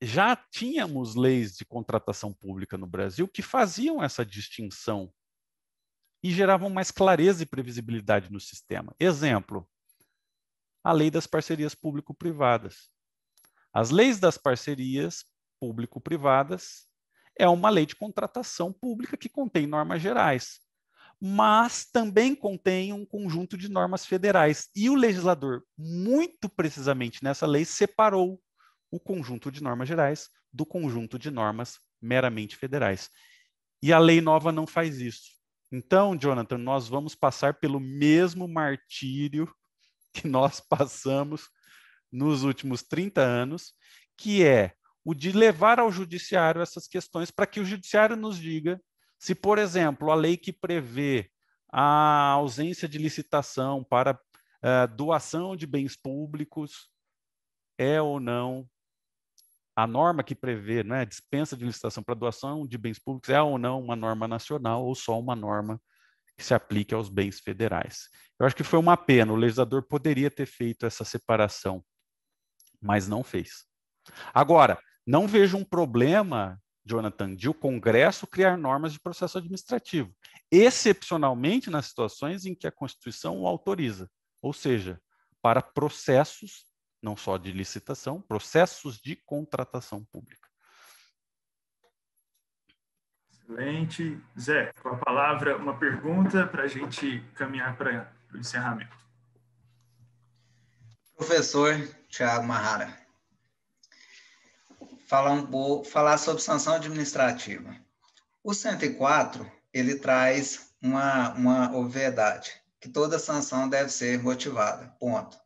já tínhamos leis de contratação pública no Brasil que faziam essa distinção e geravam mais clareza e previsibilidade no sistema. Exemplo, a lei das parcerias público-privadas. As leis das parcerias público-privadas é uma lei de contratação pública que contém normas gerais mas também contém um conjunto de normas federais. E o legislador, muito precisamente nessa lei, separou o conjunto de normas gerais do conjunto de normas meramente federais. E a lei nova não faz isso. Então, Jonathan, nós vamos passar pelo mesmo martírio que nós passamos nos últimos 30 anos, que é o de levar ao judiciário essas questões para que o judiciário nos diga se, por exemplo, a lei que prevê a ausência de licitação para uh, doação de bens públicos é ou não a norma que prevê né, dispensa de licitação para doação de bens públicos é ou não uma norma nacional ou só uma norma que se aplique aos bens federais. Eu acho que foi uma pena, o legislador poderia ter feito essa separação, mas não fez. Agora, não vejo um problema Jonathan, de o Congresso criar normas de processo administrativo, excepcionalmente nas situações em que a Constituição o autoriza, ou seja, para processos, não só de licitação, processos de contratação pública. Excelente. Zé, com a palavra, uma pergunta para a gente caminhar para o encerramento. Professor Tiago Marrara, falar, um pouco, falar sobre sanção administrativa. O 104, ele traz uma, uma obviedade, que toda sanção deve ser motivada, ponto.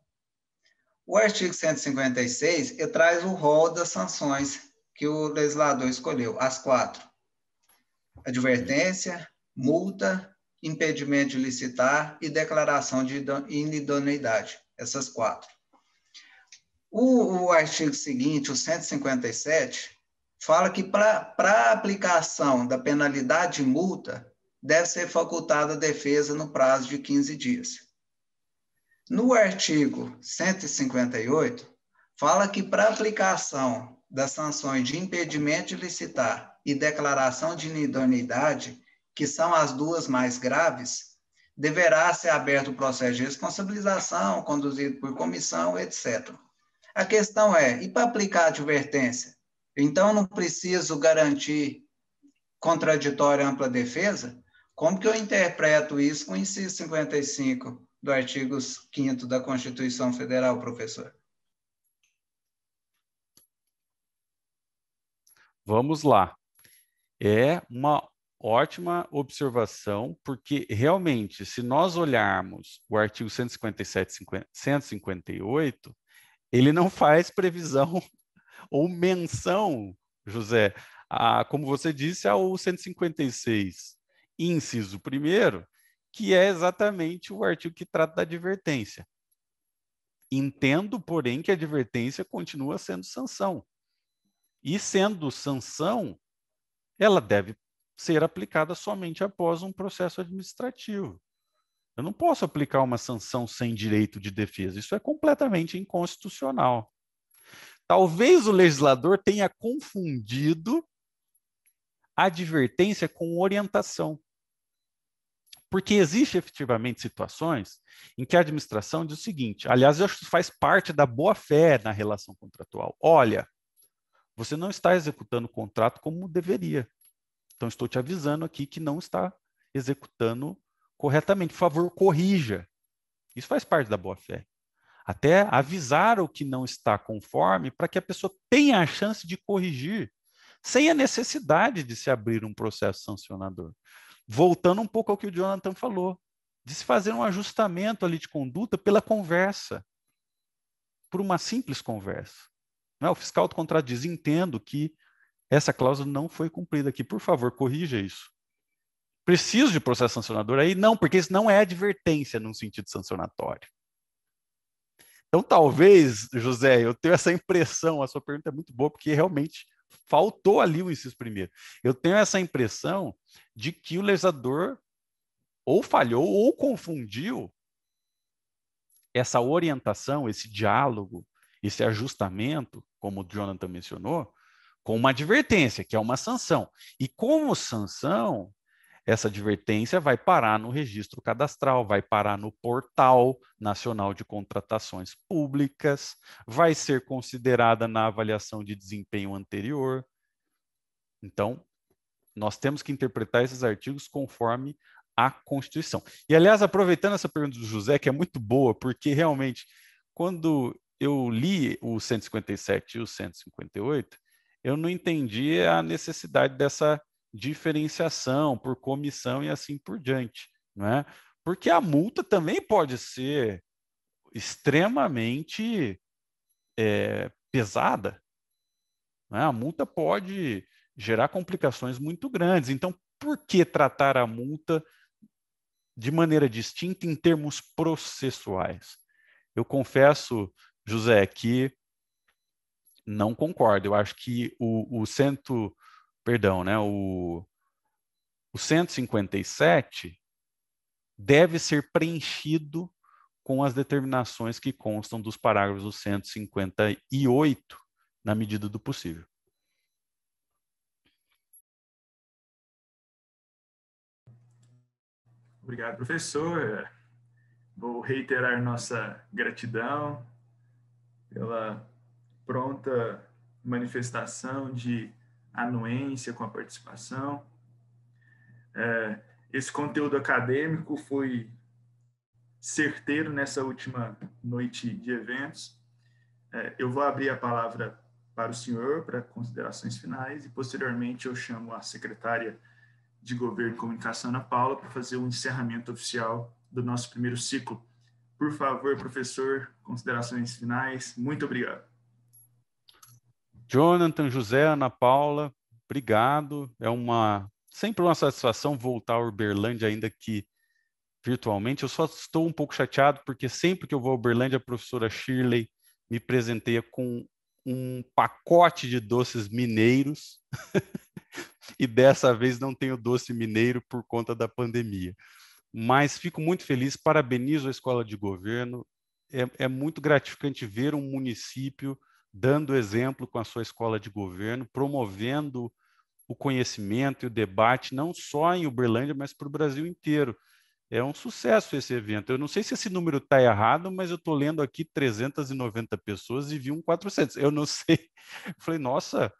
O artigo 156, ele traz o rol das sanções que o legislador escolheu, as quatro. Advertência, multa, impedimento de licitar e declaração de inidoneidade, essas quatro. O, o artigo seguinte, o 157, fala que para a aplicação da penalidade de multa, deve ser facultada a defesa no prazo de 15 dias. No artigo 158, fala que para aplicação das sanções de impedimento de licitar e declaração de inidoneidade, que são as duas mais graves, deverá ser aberto o processo de responsabilização, conduzido por comissão, etc. A questão é, e para aplicar a advertência? Então, não preciso garantir contraditória ampla defesa? Como que eu interpreto isso com o inciso 55 do artigo 5 da Constituição Federal, professor? Vamos lá. É uma ótima observação, porque realmente, se nós olharmos o artigo 157 158, ele não faz previsão ou menção, José, a, como você disse, ao 156, inciso primeiro, que é exatamente o artigo que trata da advertência. Entendo, porém, que a advertência continua sendo sanção. E sendo sanção, ela deve ser aplicada somente após um processo administrativo. Eu não posso aplicar uma sanção sem direito de defesa. Isso é completamente inconstitucional. Talvez o legislador tenha confundido advertência com orientação. Porque existe efetivamente situações em que a administração diz o seguinte, aliás, isso faz parte da boa-fé na relação contratual. Olha, você não está executando o contrato como deveria. Então, estou te avisando aqui que não está executando corretamente. Por favor, corrija. Isso faz parte da boa-fé. Até avisar o que não está conforme para que a pessoa tenha a chance de corrigir, sem a necessidade de se abrir um processo sancionador. Voltando um pouco ao que o Jonathan falou, de se fazer um ajustamento ali de conduta pela conversa, por uma simples conversa. Não, né, o fiscal do contrato diz: entendo que essa cláusula não foi cumprida aqui, por favor, corrija isso preciso de processo sancionador aí? Não, porque isso não é advertência num sentido sancionatório. Então, talvez, José, eu tenho essa impressão, a sua pergunta é muito boa, porque realmente faltou ali o inciso primeiro. Eu tenho essa impressão de que o legislador ou falhou ou confundiu essa orientação, esse diálogo, esse ajustamento, como o Jonathan mencionou, com uma advertência, que é uma sanção. E como sanção, essa advertência vai parar no registro cadastral, vai parar no portal nacional de contratações públicas, vai ser considerada na avaliação de desempenho anterior. Então, nós temos que interpretar esses artigos conforme a Constituição. E, aliás, aproveitando essa pergunta do José, que é muito boa, porque realmente, quando eu li o 157 e o 158, eu não entendi a necessidade dessa diferenciação, por comissão e assim por diante, né? Porque a multa também pode ser extremamente é, pesada. Né? A multa pode gerar complicações muito grandes. Então, por que tratar a multa de maneira distinta em termos processuais? Eu confesso, José, que não concordo. Eu acho que o, o cento, perdão, né, o, o 157 deve ser preenchido com as determinações que constam dos parágrafos do 158, na medida do possível. Obrigado, professor. Vou reiterar nossa gratidão pela pronta manifestação de anuência, com a participação. É, esse conteúdo acadêmico foi certeiro nessa última noite de eventos. É, eu vou abrir a palavra para o senhor para considerações finais e, posteriormente, eu chamo a secretária de Governo e Comunicação, Ana Paula, para fazer o um encerramento oficial do nosso primeiro ciclo. Por favor, professor, considerações finais. Muito obrigado. Jonathan, José, Ana Paula, obrigado. É uma sempre uma satisfação voltar ao Uberlândia, ainda que virtualmente. Eu só estou um pouco chateado porque sempre que eu vou ao Uberlândia, a professora Shirley me presenteia com um pacote de doces mineiros. e dessa vez não tenho doce mineiro por conta da pandemia. Mas fico muito feliz, parabenizo a escola de governo. É, é muito gratificante ver um município dando exemplo com a sua escola de governo, promovendo o conhecimento e o debate, não só em Uberlândia, mas para o Brasil inteiro. É um sucesso esse evento. Eu não sei se esse número está errado, mas eu estou lendo aqui 390 pessoas e vi um 400. Eu não sei. Eu falei, nossa,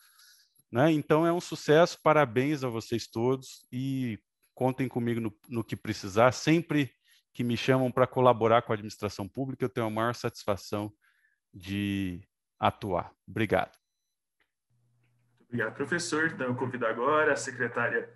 né? Então é um sucesso. Parabéns a vocês todos e contem comigo no, no que precisar. Sempre que me chamam para colaborar com a administração pública, eu tenho a maior satisfação de atuar. Obrigado. Obrigado, professor. Então, eu convido agora a secretária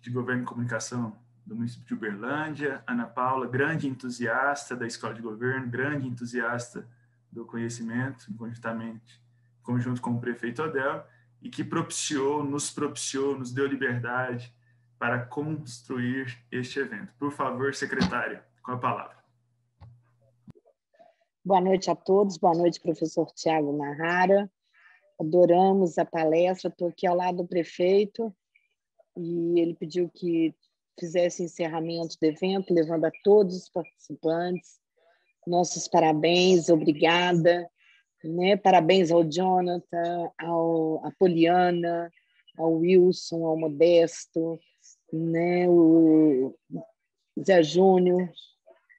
de Governo e Comunicação do município de Uberlândia, Ana Paula, grande entusiasta da Escola de Governo, grande entusiasta do conhecimento, conjuntamente, conjunto com o prefeito Adel, e que propiciou, nos propiciou, nos deu liberdade para construir este evento. Por favor, secretária, com a palavra. Boa noite a todos, boa noite, professor Tiago Marrara. Adoramos a palestra, estou aqui ao lado do prefeito e ele pediu que fizesse encerramento do evento, levando a todos os participantes. Nossos parabéns, obrigada. Né? Parabéns ao Jonathan, ao, à Poliana, ao Wilson, ao Modesto, né? o Zé Júnior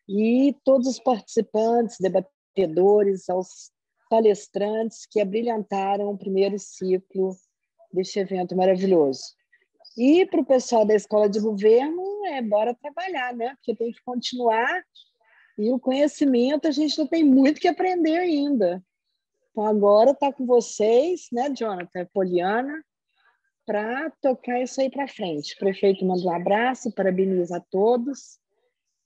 e todos os participantes, debatendo corredores, aos palestrantes que abrilhantaram o primeiro ciclo deste evento maravilhoso. E para o pessoal da escola de governo, é bora trabalhar, né? Porque tem que continuar. E o conhecimento, a gente não tem muito que aprender ainda. Então, agora está com vocês, né, Jonathan, Poliana, para tocar isso aí para frente. O prefeito manda um abraço, parabeniza a todos.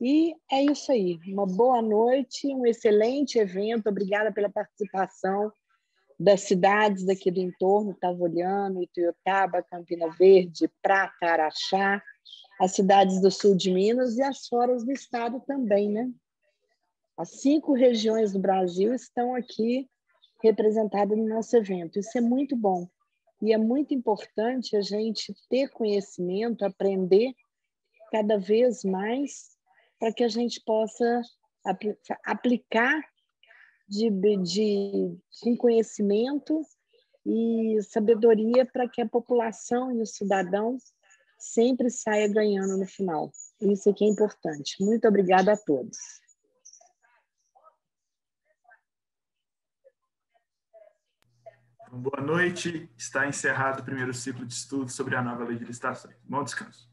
E é isso aí. Uma boa noite, um excelente evento. Obrigada pela participação das cidades aqui do entorno, Tavoliano, Ituiutaba, Campina Verde, Prata, Araxá, as cidades do sul de Minas e as foras do estado também, né? As cinco regiões do Brasil estão aqui representadas no nosso evento. Isso é muito bom e é muito importante a gente ter conhecimento, aprender cada vez mais para que a gente possa apl aplicar de, de, de conhecimento e sabedoria para que a população e o cidadão sempre saia ganhando no final. Isso aqui é importante. Muito obrigada a todos. Boa noite. Está encerrado o primeiro ciclo de estudos sobre a nova lei de licitações. Bom descanso.